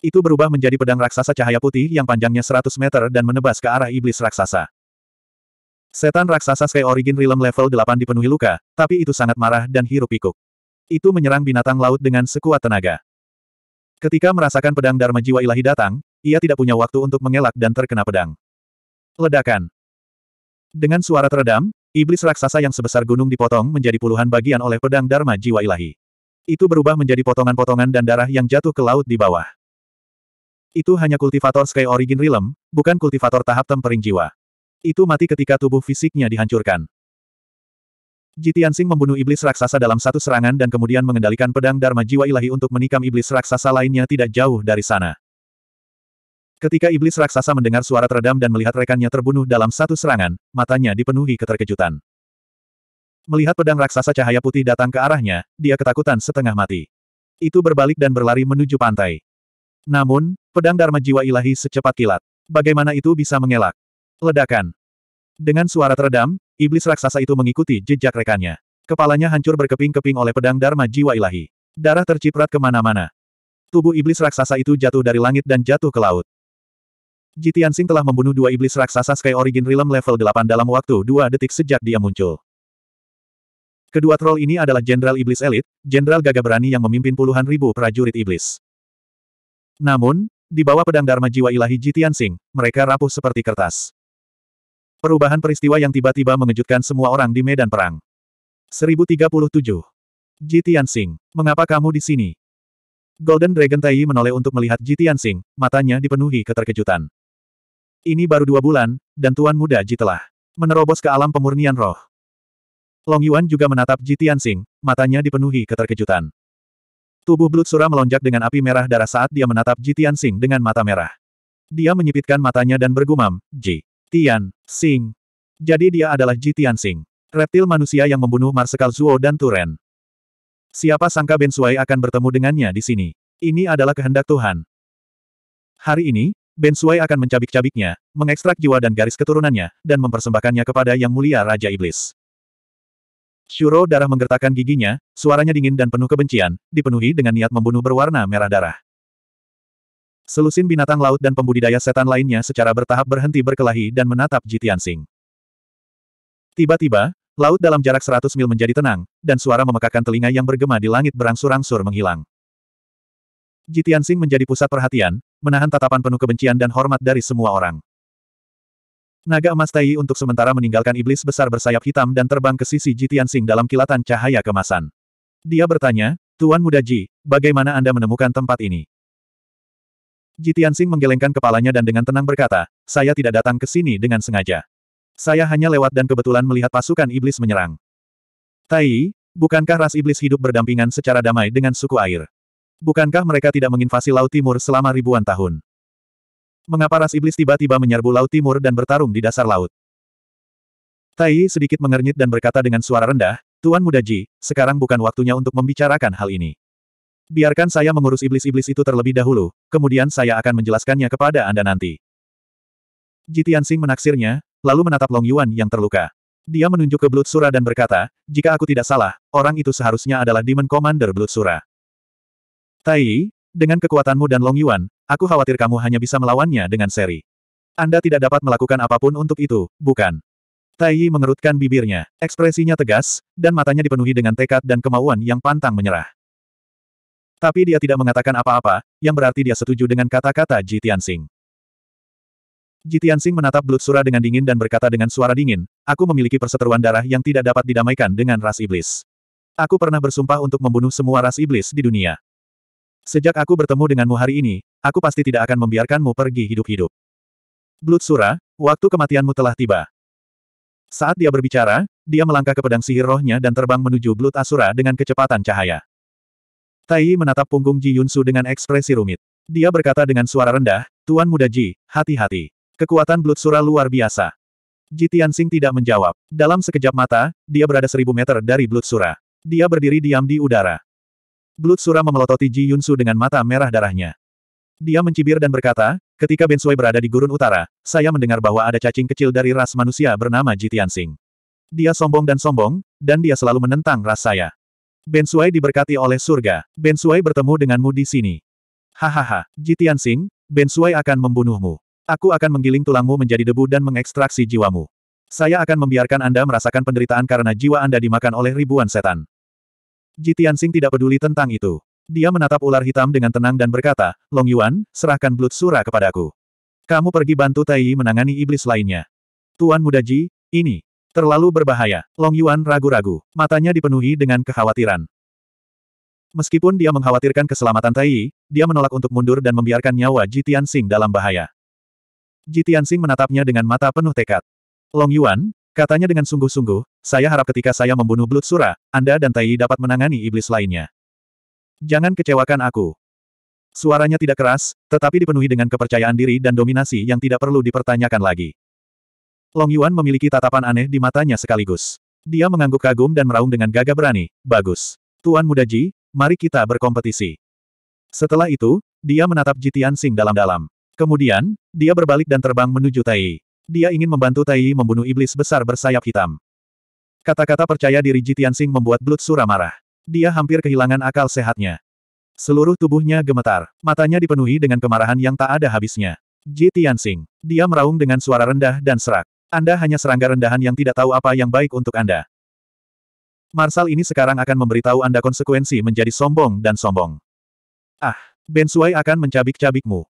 Itu berubah menjadi pedang raksasa cahaya putih yang panjangnya 100 meter dan menebas ke arah iblis raksasa. Setan raksasa Sky Origin Realm level 8 dipenuhi luka, tapi itu sangat marah dan hirup pikuk. Itu menyerang binatang laut dengan sekuat tenaga. Ketika merasakan pedang Dharma Jiwa Ilahi datang, ia tidak punya waktu untuk mengelak dan terkena pedang. Ledakan. Dengan suara teredam, Iblis raksasa yang sebesar gunung dipotong menjadi puluhan bagian oleh pedang Dharma Jiwa Ilahi. Itu berubah menjadi potongan-potongan dan darah yang jatuh ke laut di bawah. Itu hanya kultivator Sky Origin Realm, bukan kultivator tahap tempering jiwa. Itu mati ketika tubuh fisiknya dihancurkan. Jitian Sing membunuh iblis raksasa dalam satu serangan dan kemudian mengendalikan pedang Dharma Jiwa Ilahi untuk menikam iblis raksasa lainnya tidak jauh dari sana. Ketika iblis raksasa mendengar suara teredam dan melihat rekannya terbunuh dalam satu serangan, matanya dipenuhi keterkejutan. Melihat pedang raksasa cahaya putih datang ke arahnya, dia ketakutan setengah mati. Itu berbalik dan berlari menuju pantai. Namun, pedang Dharma Jiwa Ilahi secepat kilat. Bagaimana itu bisa mengelak? Ledakan. Dengan suara teredam, iblis raksasa itu mengikuti jejak rekannya. Kepalanya hancur berkeping-keping oleh pedang Dharma Jiwa Ilahi. Darah terciprat kemana-mana. Tubuh iblis raksasa itu jatuh dari langit dan jatuh ke laut. Jitian Tianxing telah membunuh dua iblis raksasa Sky Origin Realm level 8 dalam waktu dua detik sejak dia muncul. Kedua troll ini adalah Jenderal Iblis Elit, Jenderal Gagah Berani yang memimpin puluhan ribu prajurit iblis. Namun, di bawah pedang Dharma Jiwa Ilahi Jitian Tianxing, mereka rapuh seperti kertas. Perubahan peristiwa yang tiba-tiba mengejutkan semua orang di medan perang. 1037. Jitian mengapa kamu di sini? Golden Dragon Tai menoleh untuk melihat Jitian Tianxing, matanya dipenuhi keterkejutan. Ini baru dua bulan, dan Tuan Muda Ji telah menerobos ke alam pemurnian roh. Long Yuan juga menatap Ji Tianxing, matanya dipenuhi keterkejutan. Tubuh Blood Sura melonjak dengan api merah darah saat dia menatap Ji Tianxing dengan mata merah. Dia menyipitkan matanya dan bergumam, Ji Tian Sing. Jadi dia adalah Ji Tianxing, reptil manusia yang membunuh Marsekal Zuo dan Turen. Siapa sangka Ben Sui akan bertemu dengannya di sini. Ini adalah kehendak Tuhan. Hari ini, Ben Suai akan mencabik-cabiknya, mengekstrak jiwa dan garis keturunannya, dan mempersembahkannya kepada Yang Mulia Raja Iblis. Shuro darah menggertakkan giginya, suaranya dingin dan penuh kebencian, dipenuhi dengan niat membunuh berwarna merah darah. Selusin binatang laut dan pembudidaya setan lainnya secara bertahap berhenti berkelahi dan menatap Jitian Sing. Tiba-tiba, laut dalam jarak 100 mil menjadi tenang, dan suara memekakan telinga yang bergema di langit berangsur-angsur menghilang. Jitiansing menjadi pusat perhatian, menahan tatapan penuh kebencian dan hormat dari semua orang. Naga emas Tai untuk sementara meninggalkan iblis besar bersayap hitam dan terbang ke sisi Jitiansing dalam kilatan cahaya kemasan. Dia bertanya, Tuan Muda Ji, bagaimana Anda menemukan tempat ini? Jitiansing menggelengkan kepalanya dan dengan tenang berkata, saya tidak datang ke sini dengan sengaja. Saya hanya lewat dan kebetulan melihat pasukan iblis menyerang. Tai, bukankah ras iblis hidup berdampingan secara damai dengan suku air? Bukankah mereka tidak menginvasi Laut Timur selama ribuan tahun? Mengapa ras iblis tiba-tiba menyerbu Laut Timur dan bertarung di dasar laut? Tai sedikit mengernyit dan berkata dengan suara rendah, Tuan Muda Ji, sekarang bukan waktunya untuk membicarakan hal ini. Biarkan saya mengurus iblis-iblis itu terlebih dahulu, kemudian saya akan menjelaskannya kepada Anda nanti. Ji Tianxing menaksirnya, lalu menatap Long Yuan yang terluka. Dia menunjuk ke Blutsura dan berkata, jika aku tidak salah, orang itu seharusnya adalah Demon Commander Blutsura. Tai, dengan kekuatanmu dan Long Yuan, aku khawatir kamu hanya bisa melawannya dengan seri. Anda tidak dapat melakukan apapun untuk itu, bukan? Tai mengerutkan bibirnya, ekspresinya tegas, dan matanya dipenuhi dengan tekad dan kemauan yang pantang menyerah. Tapi dia tidak mengatakan apa-apa, yang berarti dia setuju dengan kata-kata Ji Tianxing. Ji Tianxing menatap Sura dengan dingin dan berkata dengan suara dingin, aku memiliki perseteruan darah yang tidak dapat didamaikan dengan ras iblis. Aku pernah bersumpah untuk membunuh semua ras iblis di dunia. Sejak aku bertemu denganmu hari ini, aku pasti tidak akan membiarkanmu pergi hidup-hidup. Blutsura, waktu kematianmu telah tiba. Saat dia berbicara, dia melangkah ke pedang sihir rohnya dan terbang menuju Blut Asura dengan kecepatan cahaya. Tai menatap punggung Ji Yunsu dengan ekspresi rumit. Dia berkata dengan suara rendah, Tuan Muda Ji, hati-hati. Kekuatan Blutsura luar biasa. Ji Tianxing tidak menjawab. Dalam sekejap mata, dia berada seribu meter dari Blutsura. Dia berdiri diam di udara. Sura memelototi Ji Yunsu dengan mata merah darahnya. Dia mencibir dan berkata, ketika Ben Sui berada di gurun utara, saya mendengar bahwa ada cacing kecil dari ras manusia bernama Ji Tianxing. Dia sombong dan sombong, dan dia selalu menentang ras saya. Ben Sui diberkati oleh surga. Ben Sui bertemu denganmu di sini. Hahaha, Ji Tianxing, Ben Sui akan membunuhmu. Aku akan menggiling tulangmu menjadi debu dan mengekstraksi jiwamu. Saya akan membiarkan Anda merasakan penderitaan karena jiwa Anda dimakan oleh ribuan setan. Ji Tianxing tidak peduli tentang itu. Dia menatap ular hitam dengan tenang dan berkata, Long Yuan, serahkan Blood Sura kepadaku. Kamu pergi bantu Tai menangani iblis lainnya. Tuan Muda Ji, ini terlalu berbahaya. Long Yuan ragu-ragu, matanya dipenuhi dengan kekhawatiran. Meskipun dia mengkhawatirkan keselamatan Tai, dia menolak untuk mundur dan membiarkan nyawa Ji Tianxing dalam bahaya. Ji Tianxing menatapnya dengan mata penuh tekad. Long Yuan, Katanya dengan sungguh-sungguh, saya harap ketika saya membunuh Blood Sura, Anda dan Tai dapat menangani iblis lainnya. Jangan kecewakan aku. Suaranya tidak keras, tetapi dipenuhi dengan kepercayaan diri dan dominasi yang tidak perlu dipertanyakan lagi. Long Yuan memiliki tatapan aneh di matanya sekaligus. Dia mengangguk kagum dan meraung dengan gagah berani, bagus. Tuan Muda Ji, mari kita berkompetisi. Setelah itu, dia menatap Jitian Sing dalam-dalam. Kemudian, dia berbalik dan terbang menuju Tai. Dia ingin membantu Tai membunuh iblis besar bersayap hitam. Kata-kata percaya diri Tianxing membuat Blood Sura marah. Dia hampir kehilangan akal sehatnya. Seluruh tubuhnya gemetar, matanya dipenuhi dengan kemarahan yang tak ada habisnya. Tianxing, Dia meraung dengan suara rendah dan serak. Anda hanya serangga rendahan yang tidak tahu apa yang baik untuk Anda. Marsal ini sekarang akan memberitahu Anda konsekuensi menjadi sombong dan sombong. Ah, Ben Sui akan mencabik-cabikmu.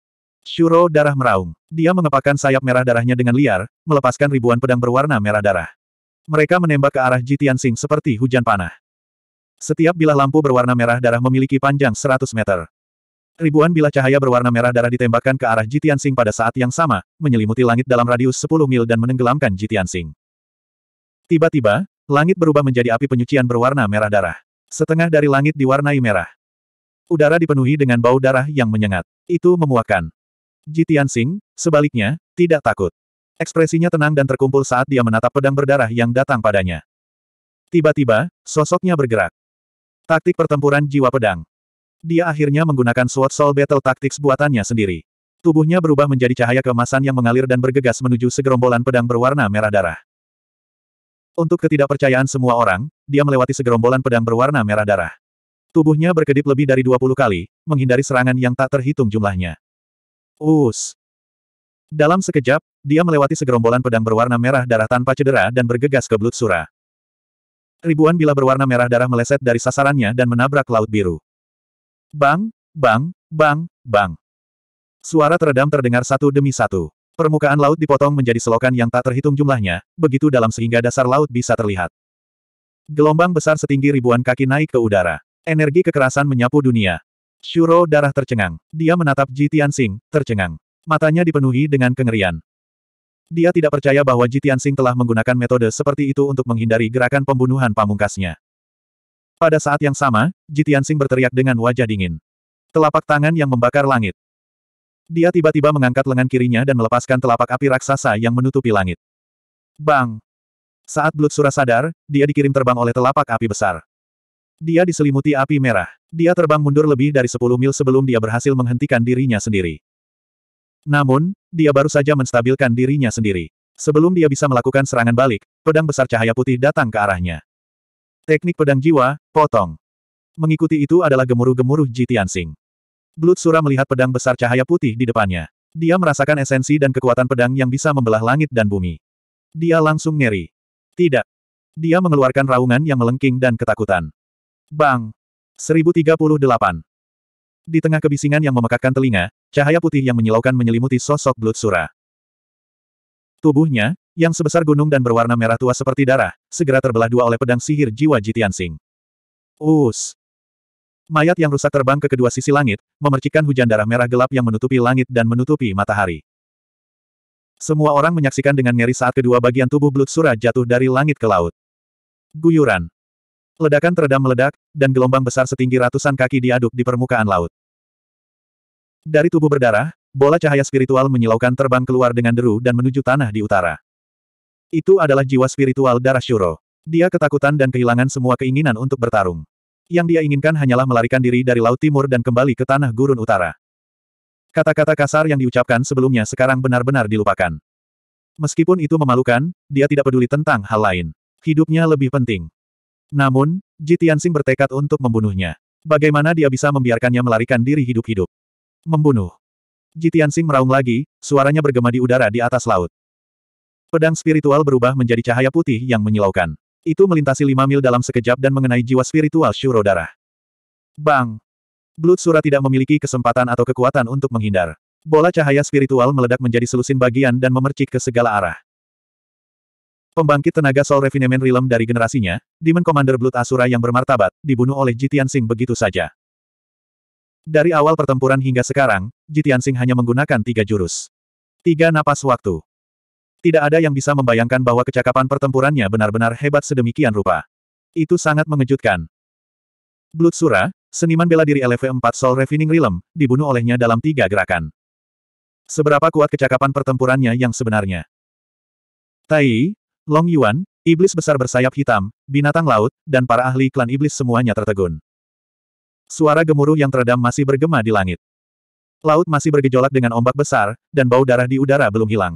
Shuro darah meraung. Dia mengepakkan sayap merah darahnya dengan liar, melepaskan ribuan pedang berwarna merah darah. Mereka menembak ke arah Jitian Sing seperti hujan panah. Setiap bilah lampu berwarna merah darah memiliki panjang 100 meter. Ribuan bilah cahaya berwarna merah darah ditembakkan ke arah Jitian Sing pada saat yang sama, menyelimuti langit dalam radius 10 mil dan menenggelamkan Jitian Sing. Tiba-tiba, langit berubah menjadi api penyucian berwarna merah darah. Setengah dari langit diwarnai merah. Udara dipenuhi dengan bau darah yang menyengat. Itu memuakkan. Jitian Tianxing, sebaliknya, tidak takut. Ekspresinya tenang dan terkumpul saat dia menatap pedang berdarah yang datang padanya. Tiba-tiba, sosoknya bergerak. Taktik pertempuran jiwa pedang. Dia akhirnya menggunakan Sword Soul Battle Tactics buatannya sendiri. Tubuhnya berubah menjadi cahaya kemasan yang mengalir dan bergegas menuju segerombolan pedang berwarna merah darah. Untuk ketidakpercayaan semua orang, dia melewati segerombolan pedang berwarna merah darah. Tubuhnya berkedip lebih dari 20 kali, menghindari serangan yang tak terhitung jumlahnya. Us. Dalam sekejap, dia melewati segerombolan pedang berwarna merah darah tanpa cedera dan bergegas ke Blutsura. Ribuan bila berwarna merah darah meleset dari sasarannya dan menabrak laut biru. Bang, bang, bang, bang. Suara teredam terdengar satu demi satu. Permukaan laut dipotong menjadi selokan yang tak terhitung jumlahnya, begitu dalam sehingga dasar laut bisa terlihat. Gelombang besar setinggi ribuan kaki naik ke udara. Energi kekerasan menyapu dunia. Shuro darah tercengang. Dia menatap Ji Tianxing, tercengang. Matanya dipenuhi dengan kengerian. Dia tidak percaya bahwa Ji Tianxing telah menggunakan metode seperti itu untuk menghindari gerakan pembunuhan pamungkasnya. Pada saat yang sama, Ji Tianxing berteriak dengan wajah dingin. Telapak tangan yang membakar langit. Dia tiba-tiba mengangkat lengan kirinya dan melepaskan telapak api raksasa yang menutupi langit. Bang! Saat Blood Sura sadar, dia dikirim terbang oleh telapak api besar. Dia diselimuti api merah. Dia terbang mundur lebih dari 10 mil sebelum dia berhasil menghentikan dirinya sendiri. Namun, dia baru saja menstabilkan dirinya sendiri. Sebelum dia bisa melakukan serangan balik, pedang besar cahaya putih datang ke arahnya. Teknik pedang jiwa, potong. Mengikuti itu adalah gemuruh-gemuruh Jitian Sing. Blood Sura melihat pedang besar cahaya putih di depannya. Dia merasakan esensi dan kekuatan pedang yang bisa membelah langit dan bumi. Dia langsung ngeri. Tidak. Dia mengeluarkan raungan yang melengking dan ketakutan. Bang! 1038. Di tengah kebisingan yang memekakkan telinga, cahaya putih yang menyilaukan menyelimuti sosok Blutsura. Tubuhnya, yang sebesar gunung dan berwarna merah tua seperti darah, segera terbelah dua oleh pedang sihir jiwa Jitiansing. Us! Mayat yang rusak terbang ke kedua sisi langit, memercikan hujan darah merah gelap yang menutupi langit dan menutupi matahari. Semua orang menyaksikan dengan ngeri saat kedua bagian tubuh Blutsura jatuh dari langit ke laut. Guyuran. Ledakan teredam meledak, dan gelombang besar setinggi ratusan kaki diaduk di permukaan laut. Dari tubuh berdarah, bola cahaya spiritual menyilaukan terbang keluar dengan deru dan menuju tanah di utara. Itu adalah jiwa spiritual darah Shuro. Dia ketakutan dan kehilangan semua keinginan untuk bertarung. Yang dia inginkan hanyalah melarikan diri dari Laut Timur dan kembali ke tanah gurun utara. Kata-kata kasar yang diucapkan sebelumnya sekarang benar-benar dilupakan. Meskipun itu memalukan, dia tidak peduli tentang hal lain. Hidupnya lebih penting. Namun, Ji bertekad untuk membunuhnya. Bagaimana dia bisa membiarkannya melarikan diri hidup-hidup? Membunuh. Ji meraung lagi, suaranya bergema di udara di atas laut. Pedang spiritual berubah menjadi cahaya putih yang menyilaukan. Itu melintasi lima mil dalam sekejap dan mengenai jiwa spiritual Shuro darah. Bang! Blood Sura tidak memiliki kesempatan atau kekuatan untuk menghindar. Bola cahaya spiritual meledak menjadi selusin bagian dan memercik ke segala arah. Pembangkit tenaga Soul Refinement Realm dari generasinya, Demon Commander Blood Asura yang bermartabat, dibunuh oleh Jitian Sing begitu saja. Dari awal pertempuran hingga sekarang, Jitian Sing hanya menggunakan tiga jurus. Tiga napas waktu. Tidak ada yang bisa membayangkan bahwa kecakapan pertempurannya benar-benar hebat sedemikian rupa. Itu sangat mengejutkan. Blood Sura, seniman bela diri LV4 Soul Refining Realm, dibunuh olehnya dalam tiga gerakan. Seberapa kuat kecakapan pertempurannya yang sebenarnya? Tai, Long Yuan, iblis besar bersayap hitam, binatang laut, dan para ahli klan iblis semuanya tertegun. Suara gemuruh yang teredam masih bergema di langit. Laut masih bergejolak dengan ombak besar, dan bau darah di udara belum hilang.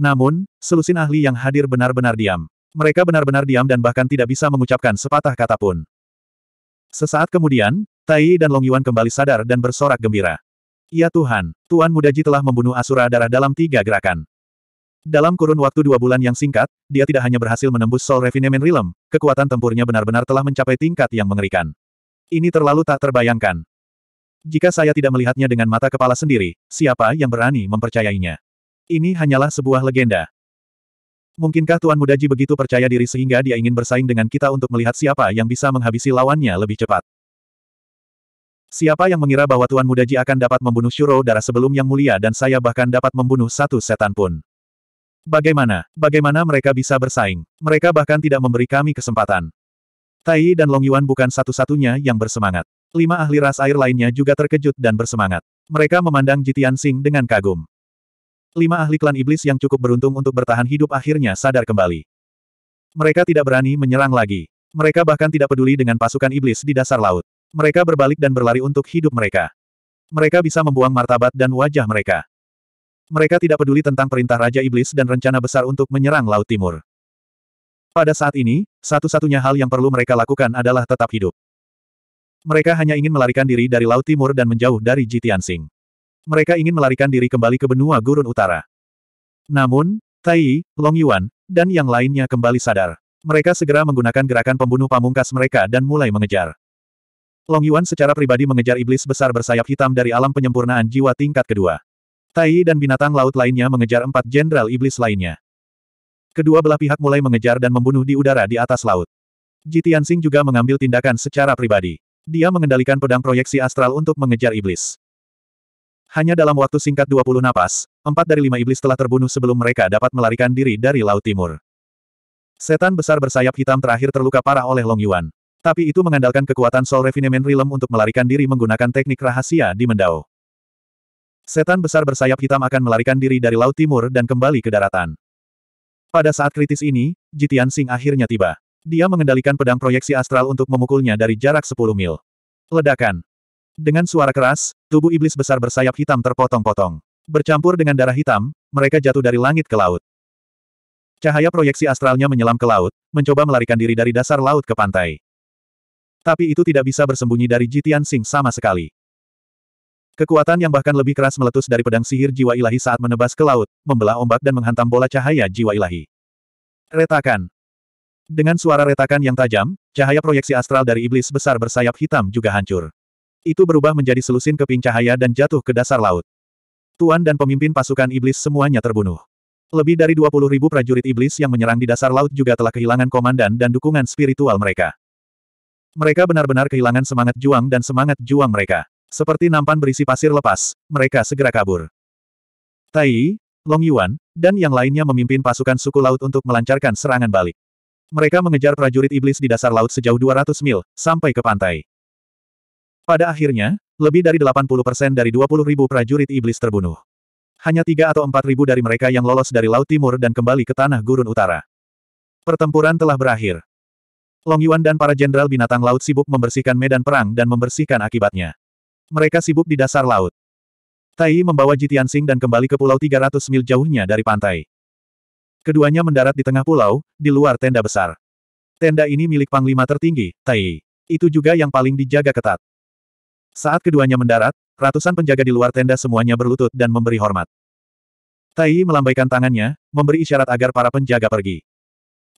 Namun, selusin ahli yang hadir benar-benar diam. Mereka benar-benar diam dan bahkan tidak bisa mengucapkan sepatah kata pun. Sesaat kemudian, Tai dan Long Yuan kembali sadar dan bersorak gembira. Ya Tuhan, Tuan Mudaji telah membunuh Asura Darah dalam tiga gerakan. Dalam kurun waktu dua bulan yang singkat, dia tidak hanya berhasil menembus Soul Refinement Realm, kekuatan tempurnya benar-benar telah mencapai tingkat yang mengerikan. Ini terlalu tak terbayangkan. Jika saya tidak melihatnya dengan mata kepala sendiri, siapa yang berani mempercayainya? Ini hanyalah sebuah legenda. Mungkinkah Tuan Mudaji begitu percaya diri sehingga dia ingin bersaing dengan kita untuk melihat siapa yang bisa menghabisi lawannya lebih cepat? Siapa yang mengira bahwa Tuan Mudaji akan dapat membunuh Shuro darah sebelum Yang Mulia dan saya bahkan dapat membunuh satu setan pun? Bagaimana, bagaimana mereka bisa bersaing? Mereka bahkan tidak memberi kami kesempatan. Tai dan Long Yuan bukan satu-satunya yang bersemangat. Lima ahli ras air lainnya juga terkejut dan bersemangat. Mereka memandang Jitian Sing dengan kagum. Lima ahli klan iblis yang cukup beruntung untuk bertahan hidup akhirnya sadar kembali. Mereka tidak berani menyerang lagi. Mereka bahkan tidak peduli dengan pasukan iblis di dasar laut. Mereka berbalik dan berlari untuk hidup mereka. Mereka bisa membuang martabat dan wajah mereka. Mereka tidak peduli tentang perintah Raja Iblis dan rencana besar untuk menyerang Laut Timur. Pada saat ini, satu-satunya hal yang perlu mereka lakukan adalah tetap hidup. Mereka hanya ingin melarikan diri dari Laut Timur dan menjauh dari Jitian Sing. Mereka ingin melarikan diri kembali ke benua gurun utara. Namun, Tai, Long Yuan, dan yang lainnya kembali sadar. Mereka segera menggunakan gerakan pembunuh pamungkas mereka dan mulai mengejar. Long Yuan secara pribadi mengejar iblis besar bersayap hitam dari alam penyempurnaan jiwa tingkat kedua. Tai dan binatang laut lainnya mengejar empat jenderal iblis lainnya. Kedua belah pihak mulai mengejar dan membunuh di udara di atas laut. Jitian juga mengambil tindakan secara pribadi. Dia mengendalikan pedang proyeksi astral untuk mengejar iblis. Hanya dalam waktu singkat 20 napas, empat dari lima iblis telah terbunuh sebelum mereka dapat melarikan diri dari Laut Timur. Setan besar bersayap hitam terakhir terluka parah oleh Long Yuan. Tapi itu mengandalkan kekuatan Soul Refinement Realm untuk melarikan diri menggunakan teknik rahasia di Mendao. Setan besar bersayap hitam akan melarikan diri dari Laut Timur dan kembali ke daratan. Pada saat kritis ini, Jitian Sing akhirnya tiba. Dia mengendalikan pedang proyeksi astral untuk memukulnya dari jarak 10 mil. Ledakan. Dengan suara keras, tubuh iblis besar bersayap hitam terpotong-potong. Bercampur dengan darah hitam, mereka jatuh dari langit ke laut. Cahaya proyeksi astralnya menyelam ke laut, mencoba melarikan diri dari dasar laut ke pantai. Tapi itu tidak bisa bersembunyi dari Jitian Sing sama sekali. Kekuatan yang bahkan lebih keras meletus dari pedang sihir jiwa ilahi saat menebas ke laut, membelah ombak dan menghantam bola cahaya jiwa ilahi. Retakan. Dengan suara retakan yang tajam, cahaya proyeksi astral dari iblis besar bersayap hitam juga hancur. Itu berubah menjadi selusin keping cahaya dan jatuh ke dasar laut. Tuan dan pemimpin pasukan iblis semuanya terbunuh. Lebih dari 20 ribu prajurit iblis yang menyerang di dasar laut juga telah kehilangan komandan dan dukungan spiritual mereka. Mereka benar-benar kehilangan semangat juang dan semangat juang mereka. Seperti nampan berisi pasir lepas, mereka segera kabur. Tai, Long Yuan, dan yang lainnya memimpin pasukan suku laut untuk melancarkan serangan balik. Mereka mengejar prajurit iblis di dasar laut sejauh 200 mil, sampai ke pantai. Pada akhirnya, lebih dari 80% dari 20 ribu prajurit iblis terbunuh. Hanya tiga atau empat ribu dari mereka yang lolos dari Laut Timur dan kembali ke Tanah Gurun Utara. Pertempuran telah berakhir. Long Yuan dan para jenderal binatang laut sibuk membersihkan medan perang dan membersihkan akibatnya. Mereka sibuk di dasar laut. Tai membawa Jitian Sing dan kembali ke pulau 300 mil jauhnya dari pantai. Keduanya mendarat di tengah pulau, di luar tenda besar. Tenda ini milik panglima tertinggi, Tai. Itu juga yang paling dijaga ketat. Saat keduanya mendarat, ratusan penjaga di luar tenda semuanya berlutut dan memberi hormat. Tai melambaikan tangannya, memberi isyarat agar para penjaga pergi.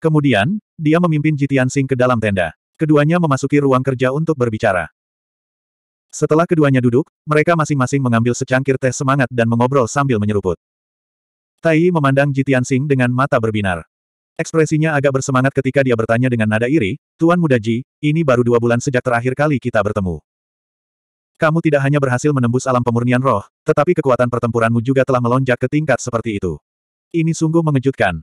Kemudian, dia memimpin Jitian Sing ke dalam tenda. Keduanya memasuki ruang kerja untuk berbicara. Setelah keduanya duduk, mereka masing-masing mengambil secangkir teh semangat dan mengobrol sambil menyeruput. Tai memandang Jitian Sing dengan mata berbinar. Ekspresinya agak bersemangat ketika dia bertanya dengan nada iri, Tuan Muda Ji, ini baru dua bulan sejak terakhir kali kita bertemu. Kamu tidak hanya berhasil menembus alam pemurnian roh, tetapi kekuatan pertempuranmu juga telah melonjak ke tingkat seperti itu. Ini sungguh mengejutkan.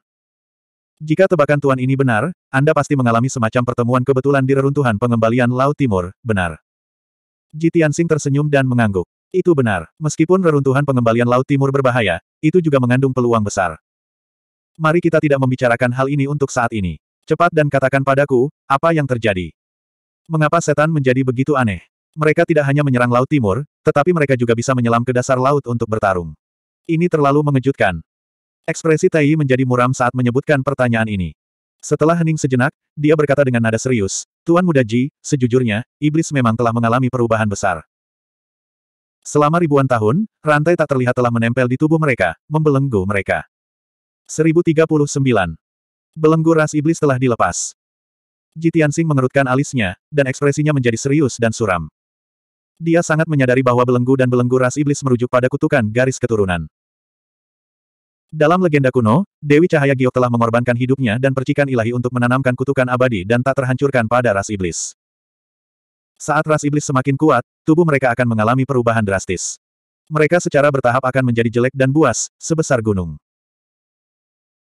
Jika tebakan Tuan ini benar, Anda pasti mengalami semacam pertemuan kebetulan di reruntuhan pengembalian Laut Timur, benar. Ji Tianxing tersenyum dan mengangguk. Itu benar, meskipun reruntuhan pengembalian Laut Timur berbahaya, itu juga mengandung peluang besar. Mari kita tidak membicarakan hal ini untuk saat ini. Cepat dan katakan padaku, apa yang terjadi. Mengapa setan menjadi begitu aneh? Mereka tidak hanya menyerang Laut Timur, tetapi mereka juga bisa menyelam ke dasar laut untuk bertarung. Ini terlalu mengejutkan. Ekspresi Tai menjadi muram saat menyebutkan pertanyaan ini. Setelah hening sejenak, dia berkata dengan nada serius, Tuan Muda Ji, sejujurnya, iblis memang telah mengalami perubahan besar. Selama ribuan tahun, rantai tak terlihat telah menempel di tubuh mereka, membelenggu mereka. 1039. Belenggu ras iblis telah dilepas. Ji Tianxing mengerutkan alisnya, dan ekspresinya menjadi serius dan suram. Dia sangat menyadari bahwa belenggu dan belenggu ras iblis merujuk pada kutukan garis keturunan. Dalam legenda kuno, Dewi Cahaya Giok telah mengorbankan hidupnya dan percikan ilahi untuk menanamkan kutukan abadi dan tak terhancurkan pada ras iblis. Saat ras iblis semakin kuat, tubuh mereka akan mengalami perubahan drastis. Mereka secara bertahap akan menjadi jelek dan buas, sebesar gunung.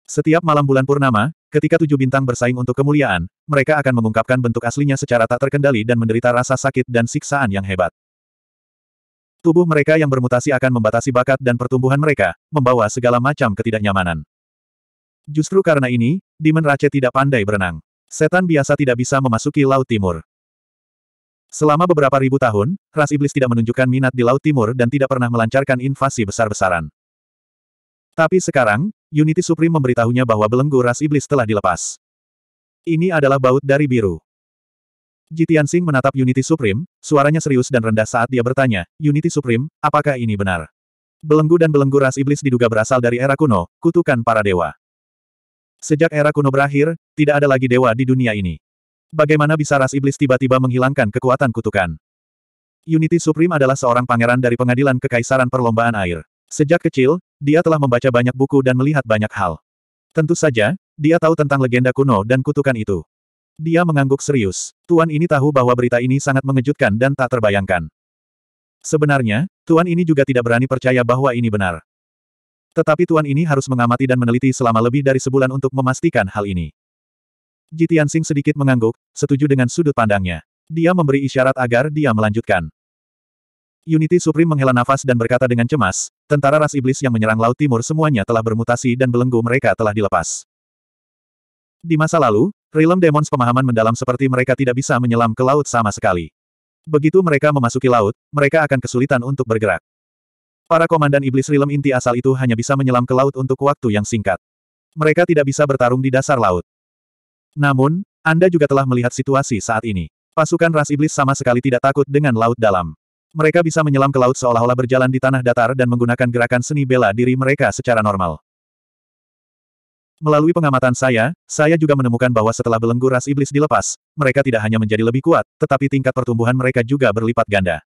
Setiap malam bulan purnama, ketika tujuh bintang bersaing untuk kemuliaan, mereka akan mengungkapkan bentuk aslinya secara tak terkendali dan menderita rasa sakit dan siksaan yang hebat. Tubuh mereka yang bermutasi akan membatasi bakat dan pertumbuhan mereka, membawa segala macam ketidaknyamanan. Justru karena ini, Demon Rache tidak pandai berenang. Setan biasa tidak bisa memasuki Laut Timur. Selama beberapa ribu tahun, ras iblis tidak menunjukkan minat di Laut Timur dan tidak pernah melancarkan invasi besar-besaran. Tapi sekarang, Unity Supreme memberitahunya bahwa belenggu ras iblis telah dilepas. Ini adalah baut dari biru. Jitian Sing menatap Unity Supreme, suaranya serius dan rendah saat dia bertanya, Unity Supreme, apakah ini benar? Belenggu dan belenggu ras iblis diduga berasal dari era kuno, kutukan para dewa. Sejak era kuno berakhir, tidak ada lagi dewa di dunia ini. Bagaimana bisa ras iblis tiba-tiba menghilangkan kekuatan kutukan? Unity Supreme adalah seorang pangeran dari pengadilan kekaisaran perlombaan air. Sejak kecil, dia telah membaca banyak buku dan melihat banyak hal. Tentu saja, dia tahu tentang legenda kuno dan kutukan itu. Dia mengangguk serius. Tuan ini tahu bahwa berita ini sangat mengejutkan dan tak terbayangkan. Sebenarnya, Tuan ini juga tidak berani percaya bahwa ini benar. Tetapi Tuan ini harus mengamati dan meneliti selama lebih dari sebulan untuk memastikan hal ini. Jitian Sing sedikit mengangguk, setuju dengan sudut pandangnya. Dia memberi isyarat agar dia melanjutkan. Unity Supreme menghela nafas dan berkata dengan cemas, tentara ras iblis yang menyerang Laut Timur semuanya telah bermutasi dan belenggu mereka telah dilepas. Di masa lalu, Rilem Demons pemahaman mendalam seperti mereka tidak bisa menyelam ke laut sama sekali. Begitu mereka memasuki laut, mereka akan kesulitan untuk bergerak. Para komandan iblis Rilem inti asal itu hanya bisa menyelam ke laut untuk waktu yang singkat. Mereka tidak bisa bertarung di dasar laut. Namun, Anda juga telah melihat situasi saat ini. Pasukan ras iblis sama sekali tidak takut dengan laut dalam. Mereka bisa menyelam ke laut seolah-olah berjalan di tanah datar dan menggunakan gerakan seni bela diri mereka secara normal. Melalui pengamatan saya, saya juga menemukan bahwa setelah belenggu ras iblis dilepas, mereka tidak hanya menjadi lebih kuat, tetapi tingkat pertumbuhan mereka juga berlipat ganda.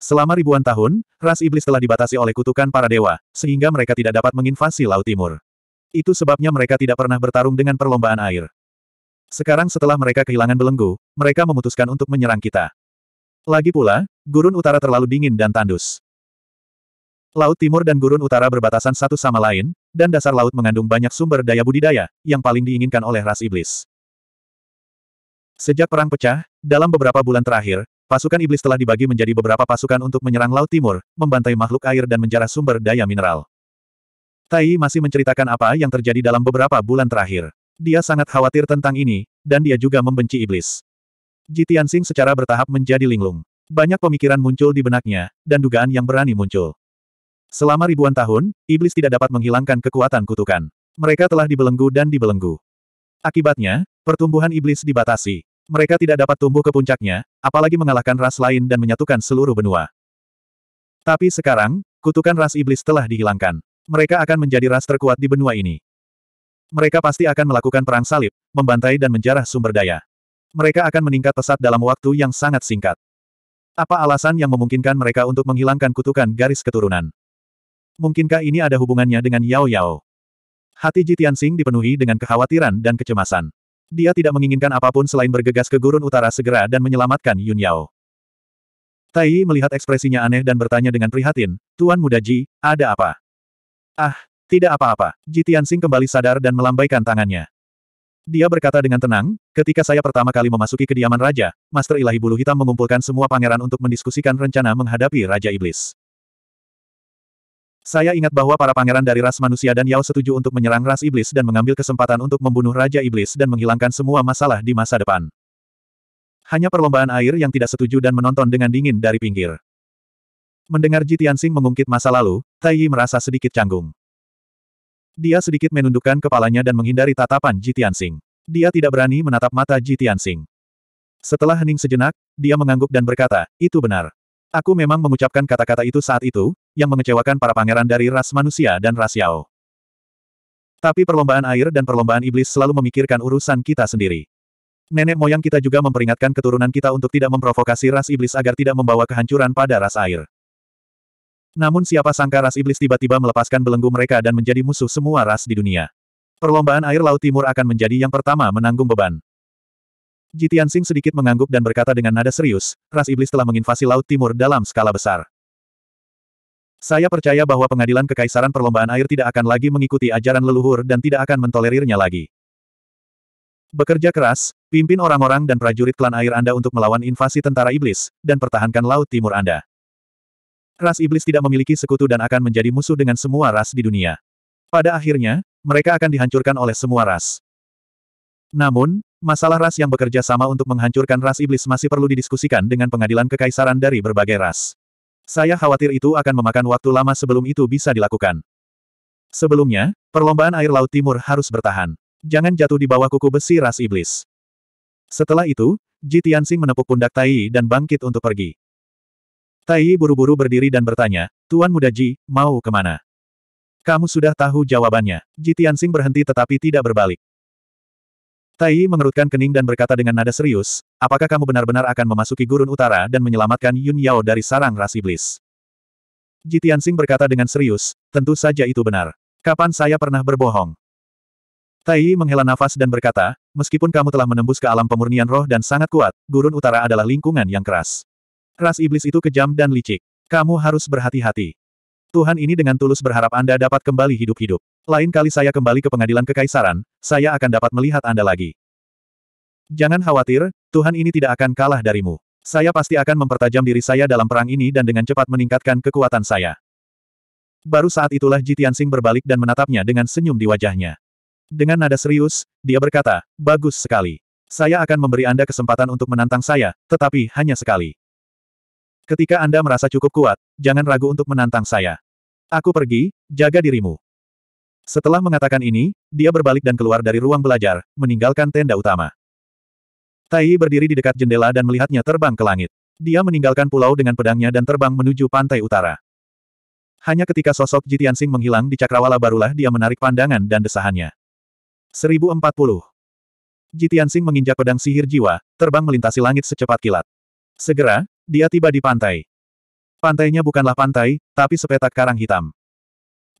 Selama ribuan tahun, ras iblis telah dibatasi oleh kutukan para dewa, sehingga mereka tidak dapat menginvasi Laut Timur. Itu sebabnya mereka tidak pernah bertarung dengan perlombaan air. Sekarang setelah mereka kehilangan belenggu, mereka memutuskan untuk menyerang kita. Lagi pula, gurun utara terlalu dingin dan tandus. Laut timur dan gurun utara berbatasan satu sama lain, dan dasar laut mengandung banyak sumber daya budidaya, yang paling diinginkan oleh ras iblis. Sejak perang pecah, dalam beberapa bulan terakhir, pasukan iblis telah dibagi menjadi beberapa pasukan untuk menyerang laut timur, membantai makhluk air dan menjarah sumber daya mineral. Tai masih menceritakan apa yang terjadi dalam beberapa bulan terakhir. Dia sangat khawatir tentang ini, dan dia juga membenci iblis. Jitiansing secara bertahap menjadi linglung. Banyak pemikiran muncul di benaknya, dan dugaan yang berani muncul. Selama ribuan tahun, iblis tidak dapat menghilangkan kekuatan kutukan. Mereka telah dibelenggu dan dibelenggu. Akibatnya, pertumbuhan iblis dibatasi. Mereka tidak dapat tumbuh ke puncaknya, apalagi mengalahkan ras lain dan menyatukan seluruh benua. Tapi sekarang, kutukan ras iblis telah dihilangkan. Mereka akan menjadi ras terkuat di benua ini. Mereka pasti akan melakukan perang salib, membantai dan menjarah sumber daya. Mereka akan meningkat pesat dalam waktu yang sangat singkat. Apa alasan yang memungkinkan mereka untuk menghilangkan kutukan garis keturunan? Mungkinkah ini ada hubungannya dengan Yao Yao? Hati Jitian Tianxing dipenuhi dengan kekhawatiran dan kecemasan. Dia tidak menginginkan apapun selain bergegas ke gurun utara segera dan menyelamatkan Yun Yao. Tai melihat ekspresinya aneh dan bertanya dengan prihatin, Tuan Muda Ji, ada apa? Ah, tidak apa-apa. Jitian Tianxing kembali sadar dan melambaikan tangannya. Dia berkata dengan tenang, ketika saya pertama kali memasuki kediaman raja, Master Ilahi Bulu Hitam mengumpulkan semua pangeran untuk mendiskusikan rencana menghadapi Raja Iblis. Saya ingat bahwa para pangeran dari ras manusia dan Yao setuju untuk menyerang ras iblis dan mengambil kesempatan untuk membunuh Raja Iblis dan menghilangkan semua masalah di masa depan. Hanya perlombaan air yang tidak setuju dan menonton dengan dingin dari pinggir. Mendengar Ji Tianxing mengungkit masa lalu, Tai Yi merasa sedikit canggung. Dia sedikit menundukkan kepalanya dan menghindari tatapan Ji Tianxing. Dia tidak berani menatap mata Ji Tianxing. Setelah hening sejenak, dia mengangguk dan berkata, itu benar. Aku memang mengucapkan kata-kata itu saat itu, yang mengecewakan para pangeran dari ras manusia dan ras Yao. Tapi perlombaan air dan perlombaan iblis selalu memikirkan urusan kita sendiri. Nenek moyang kita juga memperingatkan keturunan kita untuk tidak memprovokasi ras iblis agar tidak membawa kehancuran pada ras air. Namun siapa sangka ras iblis tiba-tiba melepaskan belenggu mereka dan menjadi musuh semua ras di dunia. Perlombaan air Laut Timur akan menjadi yang pertama menanggung beban. Jitian Sing sedikit mengangguk dan berkata dengan nada serius, ras iblis telah menginvasi Laut Timur dalam skala besar. Saya percaya bahwa pengadilan kekaisaran perlombaan air tidak akan lagi mengikuti ajaran leluhur dan tidak akan mentolerirnya lagi. Bekerja keras, pimpin orang-orang dan prajurit klan air Anda untuk melawan invasi tentara iblis, dan pertahankan Laut Timur Anda. Ras iblis tidak memiliki sekutu dan akan menjadi musuh dengan semua ras di dunia. Pada akhirnya, mereka akan dihancurkan oleh semua ras. Namun, masalah ras yang bekerja sama untuk menghancurkan ras iblis masih perlu didiskusikan dengan pengadilan kekaisaran dari berbagai ras. Saya khawatir itu akan memakan waktu lama sebelum itu bisa dilakukan. Sebelumnya, perlombaan air laut timur harus bertahan. Jangan jatuh di bawah kuku besi ras iblis. Setelah itu, Ji Tianxing menepuk pundak Tai Yi dan bangkit untuk pergi. Tai Yi buru-buru berdiri dan bertanya, Tuan Muda Ji, mau kemana? Kamu sudah tahu jawabannya. Ji Tianxing berhenti tetapi tidak berbalik. Tai Yi mengerutkan kening dan berkata dengan nada serius, apakah kamu benar-benar akan memasuki gurun utara dan menyelamatkan Yun Yao dari sarang ras iblis? Jitian Sing berkata dengan serius, tentu saja itu benar. Kapan saya pernah berbohong? Tai menghela nafas dan berkata, meskipun kamu telah menembus ke alam pemurnian roh dan sangat kuat, gurun utara adalah lingkungan yang keras. Ras iblis itu kejam dan licik. Kamu harus berhati-hati. Tuhan ini dengan tulus berharap Anda dapat kembali hidup-hidup. Lain kali saya kembali ke pengadilan kekaisaran, saya akan dapat melihat Anda lagi. Jangan khawatir, Tuhan ini tidak akan kalah darimu. Saya pasti akan mempertajam diri saya dalam perang ini dan dengan cepat meningkatkan kekuatan saya. Baru saat itulah Ji Tianxing berbalik dan menatapnya dengan senyum di wajahnya. Dengan nada serius, dia berkata, bagus sekali. Saya akan memberi Anda kesempatan untuk menantang saya, tetapi hanya sekali. Ketika Anda merasa cukup kuat, jangan ragu untuk menantang saya. Aku pergi, jaga dirimu. Setelah mengatakan ini, dia berbalik dan keluar dari ruang belajar, meninggalkan tenda utama. Tai berdiri di dekat jendela dan melihatnya terbang ke langit. Dia meninggalkan pulau dengan pedangnya dan terbang menuju pantai utara. Hanya ketika sosok Jitian Sing menghilang di cakrawala barulah dia menarik pandangan dan desahannya. 1040 Jitian Sing menginjak pedang sihir jiwa, terbang melintasi langit secepat kilat. Segera, dia tiba di pantai. Pantainya bukanlah pantai, tapi sepetak karang hitam.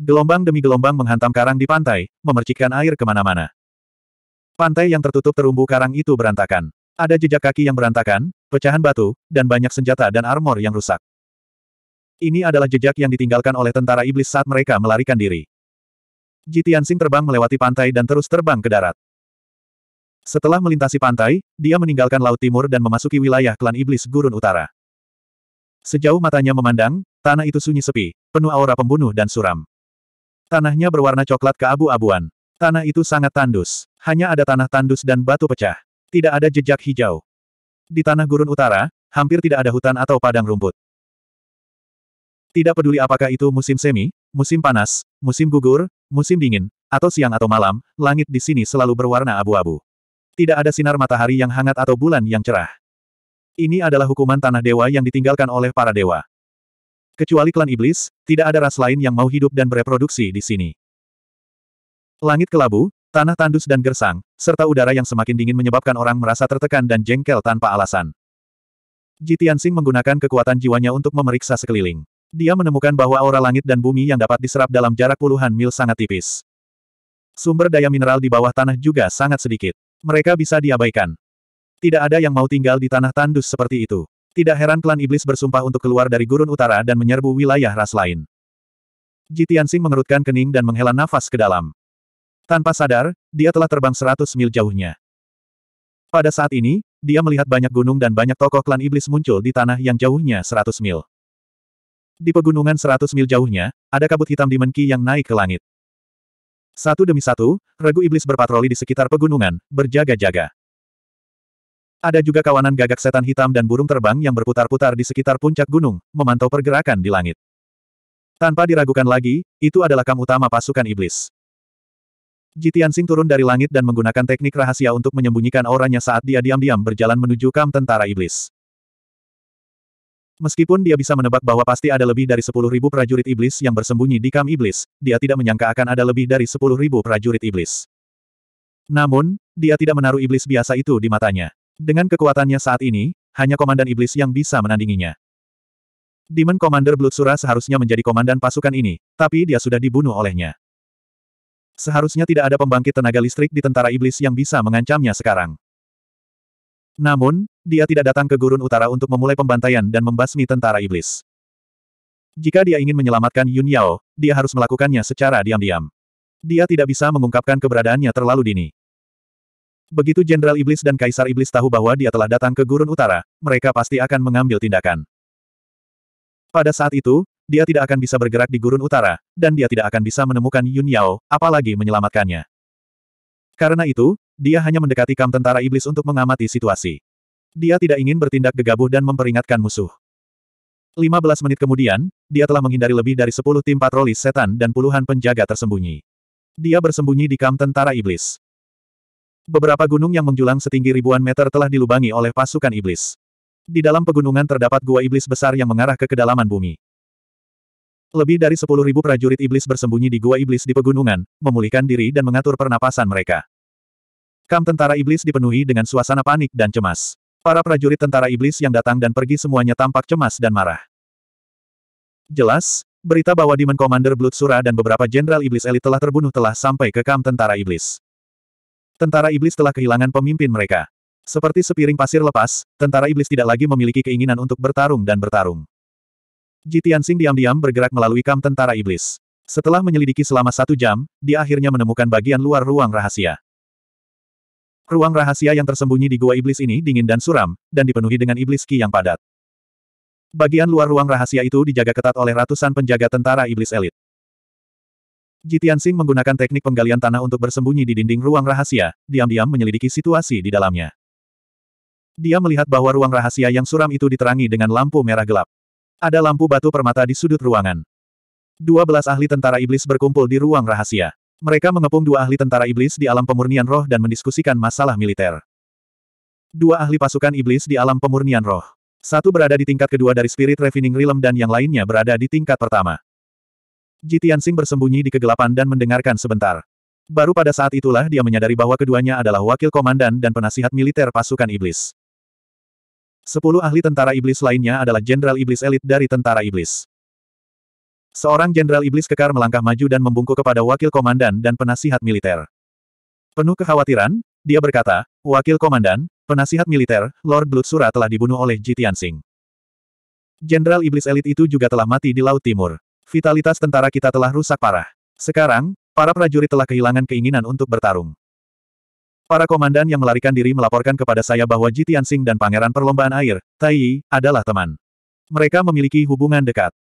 Gelombang demi gelombang menghantam karang di pantai, memercikkan air kemana-mana. Pantai yang tertutup terumbu karang itu berantakan. Ada jejak kaki yang berantakan, pecahan batu, dan banyak senjata dan armor yang rusak. Ini adalah jejak yang ditinggalkan oleh tentara iblis saat mereka melarikan diri. Jitiansing terbang melewati pantai dan terus terbang ke darat. Setelah melintasi pantai, dia meninggalkan Laut Timur dan memasuki wilayah klan iblis Gurun Utara. Sejauh matanya memandang, tanah itu sunyi sepi, penuh aura pembunuh dan suram. Tanahnya berwarna coklat keabu-abuan. Tanah itu sangat tandus. Hanya ada tanah tandus dan batu pecah. Tidak ada jejak hijau. Di tanah gurun utara, hampir tidak ada hutan atau padang rumput. Tidak peduli apakah itu musim semi, musim panas, musim gugur, musim dingin, atau siang atau malam, langit di sini selalu berwarna abu-abu. Tidak ada sinar matahari yang hangat atau bulan yang cerah. Ini adalah hukuman tanah dewa yang ditinggalkan oleh para dewa. Kecuali klan iblis, tidak ada ras lain yang mau hidup dan bereproduksi di sini. Langit kelabu, tanah tandus dan gersang, serta udara yang semakin dingin menyebabkan orang merasa tertekan dan jengkel tanpa alasan. Jitiansing menggunakan kekuatan jiwanya untuk memeriksa sekeliling. Dia menemukan bahwa aura langit dan bumi yang dapat diserap dalam jarak puluhan mil sangat tipis. Sumber daya mineral di bawah tanah juga sangat sedikit. Mereka bisa diabaikan. Tidak ada yang mau tinggal di tanah tandus seperti itu. Tidak heran klan iblis bersumpah untuk keluar dari gurun utara dan menyerbu wilayah ras lain. Jitiansing mengerutkan kening dan menghela nafas ke dalam. Tanpa sadar, dia telah terbang seratus mil jauhnya. Pada saat ini, dia melihat banyak gunung dan banyak tokoh klan iblis muncul di tanah yang jauhnya seratus mil. Di pegunungan seratus mil jauhnya, ada kabut hitam di Menki yang naik ke langit. Satu demi satu, regu iblis berpatroli di sekitar pegunungan, berjaga-jaga. Ada juga kawanan gagak setan hitam dan burung terbang yang berputar-putar di sekitar puncak gunung, memantau pergerakan di langit. Tanpa diragukan lagi, itu adalah kam utama pasukan iblis. Jitian Sing turun dari langit dan menggunakan teknik rahasia untuk menyembunyikan auranya saat dia diam-diam berjalan menuju kam tentara iblis. Meskipun dia bisa menebak bahwa pasti ada lebih dari 10.000 prajurit iblis yang bersembunyi di kam iblis, dia tidak menyangka akan ada lebih dari 10.000 prajurit iblis. Namun, dia tidak menaruh iblis biasa itu di matanya. Dengan kekuatannya saat ini, hanya Komandan Iblis yang bisa menandinginya. Demon Commander Blutsura seharusnya menjadi komandan pasukan ini, tapi dia sudah dibunuh olehnya. Seharusnya tidak ada pembangkit tenaga listrik di tentara iblis yang bisa mengancamnya sekarang. Namun, dia tidak datang ke Gurun Utara untuk memulai pembantaian dan membasmi tentara iblis. Jika dia ingin menyelamatkan Yun Yao, dia harus melakukannya secara diam-diam. Dia tidak bisa mengungkapkan keberadaannya terlalu dini. Begitu Jenderal Iblis dan Kaisar Iblis tahu bahwa dia telah datang ke Gurun Utara, mereka pasti akan mengambil tindakan. Pada saat itu, dia tidak akan bisa bergerak di Gurun Utara, dan dia tidak akan bisa menemukan Yun Yao, apalagi menyelamatkannya. Karena itu, dia hanya mendekati kam tentara iblis untuk mengamati situasi. Dia tidak ingin bertindak gegabah dan memperingatkan musuh. 15 menit kemudian, dia telah menghindari lebih dari 10 tim patroli setan dan puluhan penjaga tersembunyi. Dia bersembunyi di kam tentara iblis. Beberapa gunung yang menjulang setinggi ribuan meter telah dilubangi oleh pasukan iblis. Di dalam pegunungan terdapat gua iblis besar yang mengarah ke kedalaman bumi. Lebih dari 10.000 prajurit iblis bersembunyi di gua iblis di pegunungan, memulihkan diri dan mengatur pernapasan mereka. Kam tentara iblis dipenuhi dengan suasana panik dan cemas. Para prajurit tentara iblis yang datang dan pergi semuanya tampak cemas dan marah. Jelas, berita bahwa Demon Commander Blood Sura dan beberapa jenderal iblis elit telah terbunuh telah sampai ke kam tentara iblis. Tentara iblis telah kehilangan pemimpin mereka. Seperti sepiring pasir lepas, tentara iblis tidak lagi memiliki keinginan untuk bertarung dan bertarung. Jitian Sing diam-diam bergerak melalui kam tentara iblis. Setelah menyelidiki selama satu jam, dia akhirnya menemukan bagian luar ruang rahasia. Ruang rahasia yang tersembunyi di gua iblis ini dingin dan suram, dan dipenuhi dengan iblis ki yang padat. Bagian luar ruang rahasia itu dijaga ketat oleh ratusan penjaga tentara iblis elit. Jitian Sing menggunakan teknik penggalian tanah untuk bersembunyi di dinding ruang rahasia, diam-diam menyelidiki situasi di dalamnya. Dia melihat bahwa ruang rahasia yang suram itu diterangi dengan lampu merah gelap. Ada lampu batu permata di sudut ruangan. Dua belas ahli tentara iblis berkumpul di ruang rahasia. Mereka mengepung dua ahli tentara iblis di alam pemurnian roh dan mendiskusikan masalah militer. Dua ahli pasukan iblis di alam pemurnian roh. Satu berada di tingkat kedua dari Spirit Refining Realm dan yang lainnya berada di tingkat pertama. Ji Tianxing bersembunyi di kegelapan dan mendengarkan sebentar. Baru pada saat itulah dia menyadari bahwa keduanya adalah wakil komandan dan penasihat militer pasukan iblis. Sepuluh ahli tentara iblis lainnya adalah jenderal iblis elit dari tentara iblis. Seorang jenderal iblis kekar melangkah maju dan membungkuk kepada wakil komandan dan penasihat militer. Penuh kekhawatiran, dia berkata, Wakil Komandan, penasihat militer, Lord Bloodsura telah dibunuh oleh Ji Tianxing. Jenderal iblis elit itu juga telah mati di Laut Timur. Vitalitas tentara kita telah rusak parah. Sekarang, para prajurit telah kehilangan keinginan untuk bertarung. Para komandan yang melarikan diri melaporkan kepada saya bahwa Jitian Singh dan Pangeran Perlombaan Air, Tai Yi, adalah teman. Mereka memiliki hubungan dekat.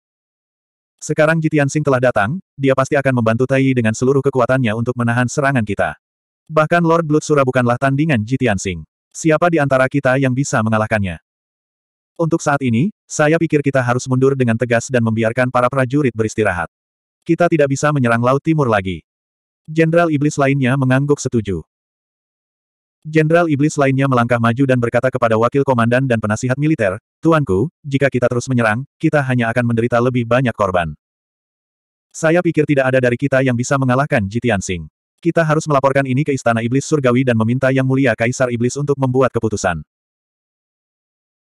Sekarang Jitian Singh telah datang, dia pasti akan membantu Tai Yi dengan seluruh kekuatannya untuk menahan serangan kita. Bahkan Lord Blood Sura bukanlah tandingan Jitian Singh. Siapa di antara kita yang bisa mengalahkannya? Untuk saat ini, saya pikir kita harus mundur dengan tegas dan membiarkan para prajurit beristirahat. Kita tidak bisa menyerang Laut Timur lagi. Jenderal Iblis lainnya mengangguk setuju. Jenderal Iblis lainnya melangkah maju dan berkata kepada wakil komandan dan penasihat militer, Tuanku, jika kita terus menyerang, kita hanya akan menderita lebih banyak korban. Saya pikir tidak ada dari kita yang bisa mengalahkan Jitian Singh. Kita harus melaporkan ini ke Istana Iblis Surgawi dan meminta Yang Mulia Kaisar Iblis untuk membuat keputusan.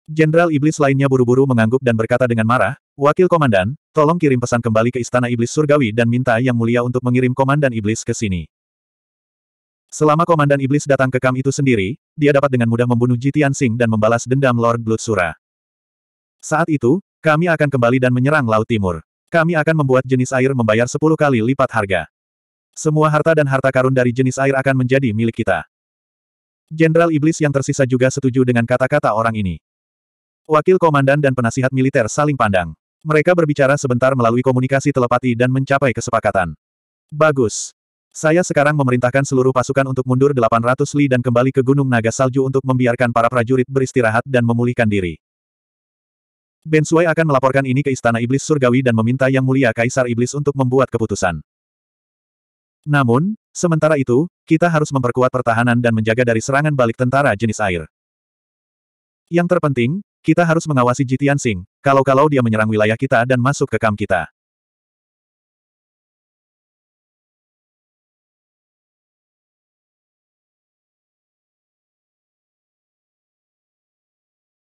Jenderal Iblis lainnya buru-buru mengangguk dan berkata dengan marah, Wakil Komandan, tolong kirim pesan kembali ke Istana Iblis Surgawi dan minta Yang Mulia untuk mengirim Komandan Iblis ke sini. Selama Komandan Iblis datang ke Kam itu sendiri, dia dapat dengan mudah membunuh Jitian Sing dan membalas dendam Lord Bloodsura. Saat itu, kami akan kembali dan menyerang Laut Timur. Kami akan membuat jenis air membayar 10 kali lipat harga. Semua harta dan harta karun dari jenis air akan menjadi milik kita. Jenderal Iblis yang tersisa juga setuju dengan kata-kata orang ini. Wakil komandan dan penasihat militer saling pandang. Mereka berbicara sebentar melalui komunikasi telepati dan mencapai kesepakatan. Bagus. Saya sekarang memerintahkan seluruh pasukan untuk mundur 800 li dan kembali ke Gunung Naga Salju untuk membiarkan para prajurit beristirahat dan memulihkan diri. Sui akan melaporkan ini ke Istana Iblis Surgawi dan meminta Yang Mulia Kaisar Iblis untuk membuat keputusan. Namun, sementara itu, kita harus memperkuat pertahanan dan menjaga dari serangan balik tentara jenis air. Yang terpenting, kita harus mengawasi Jitian Sing, kalau-kalau dia menyerang wilayah kita dan masuk ke kam kita.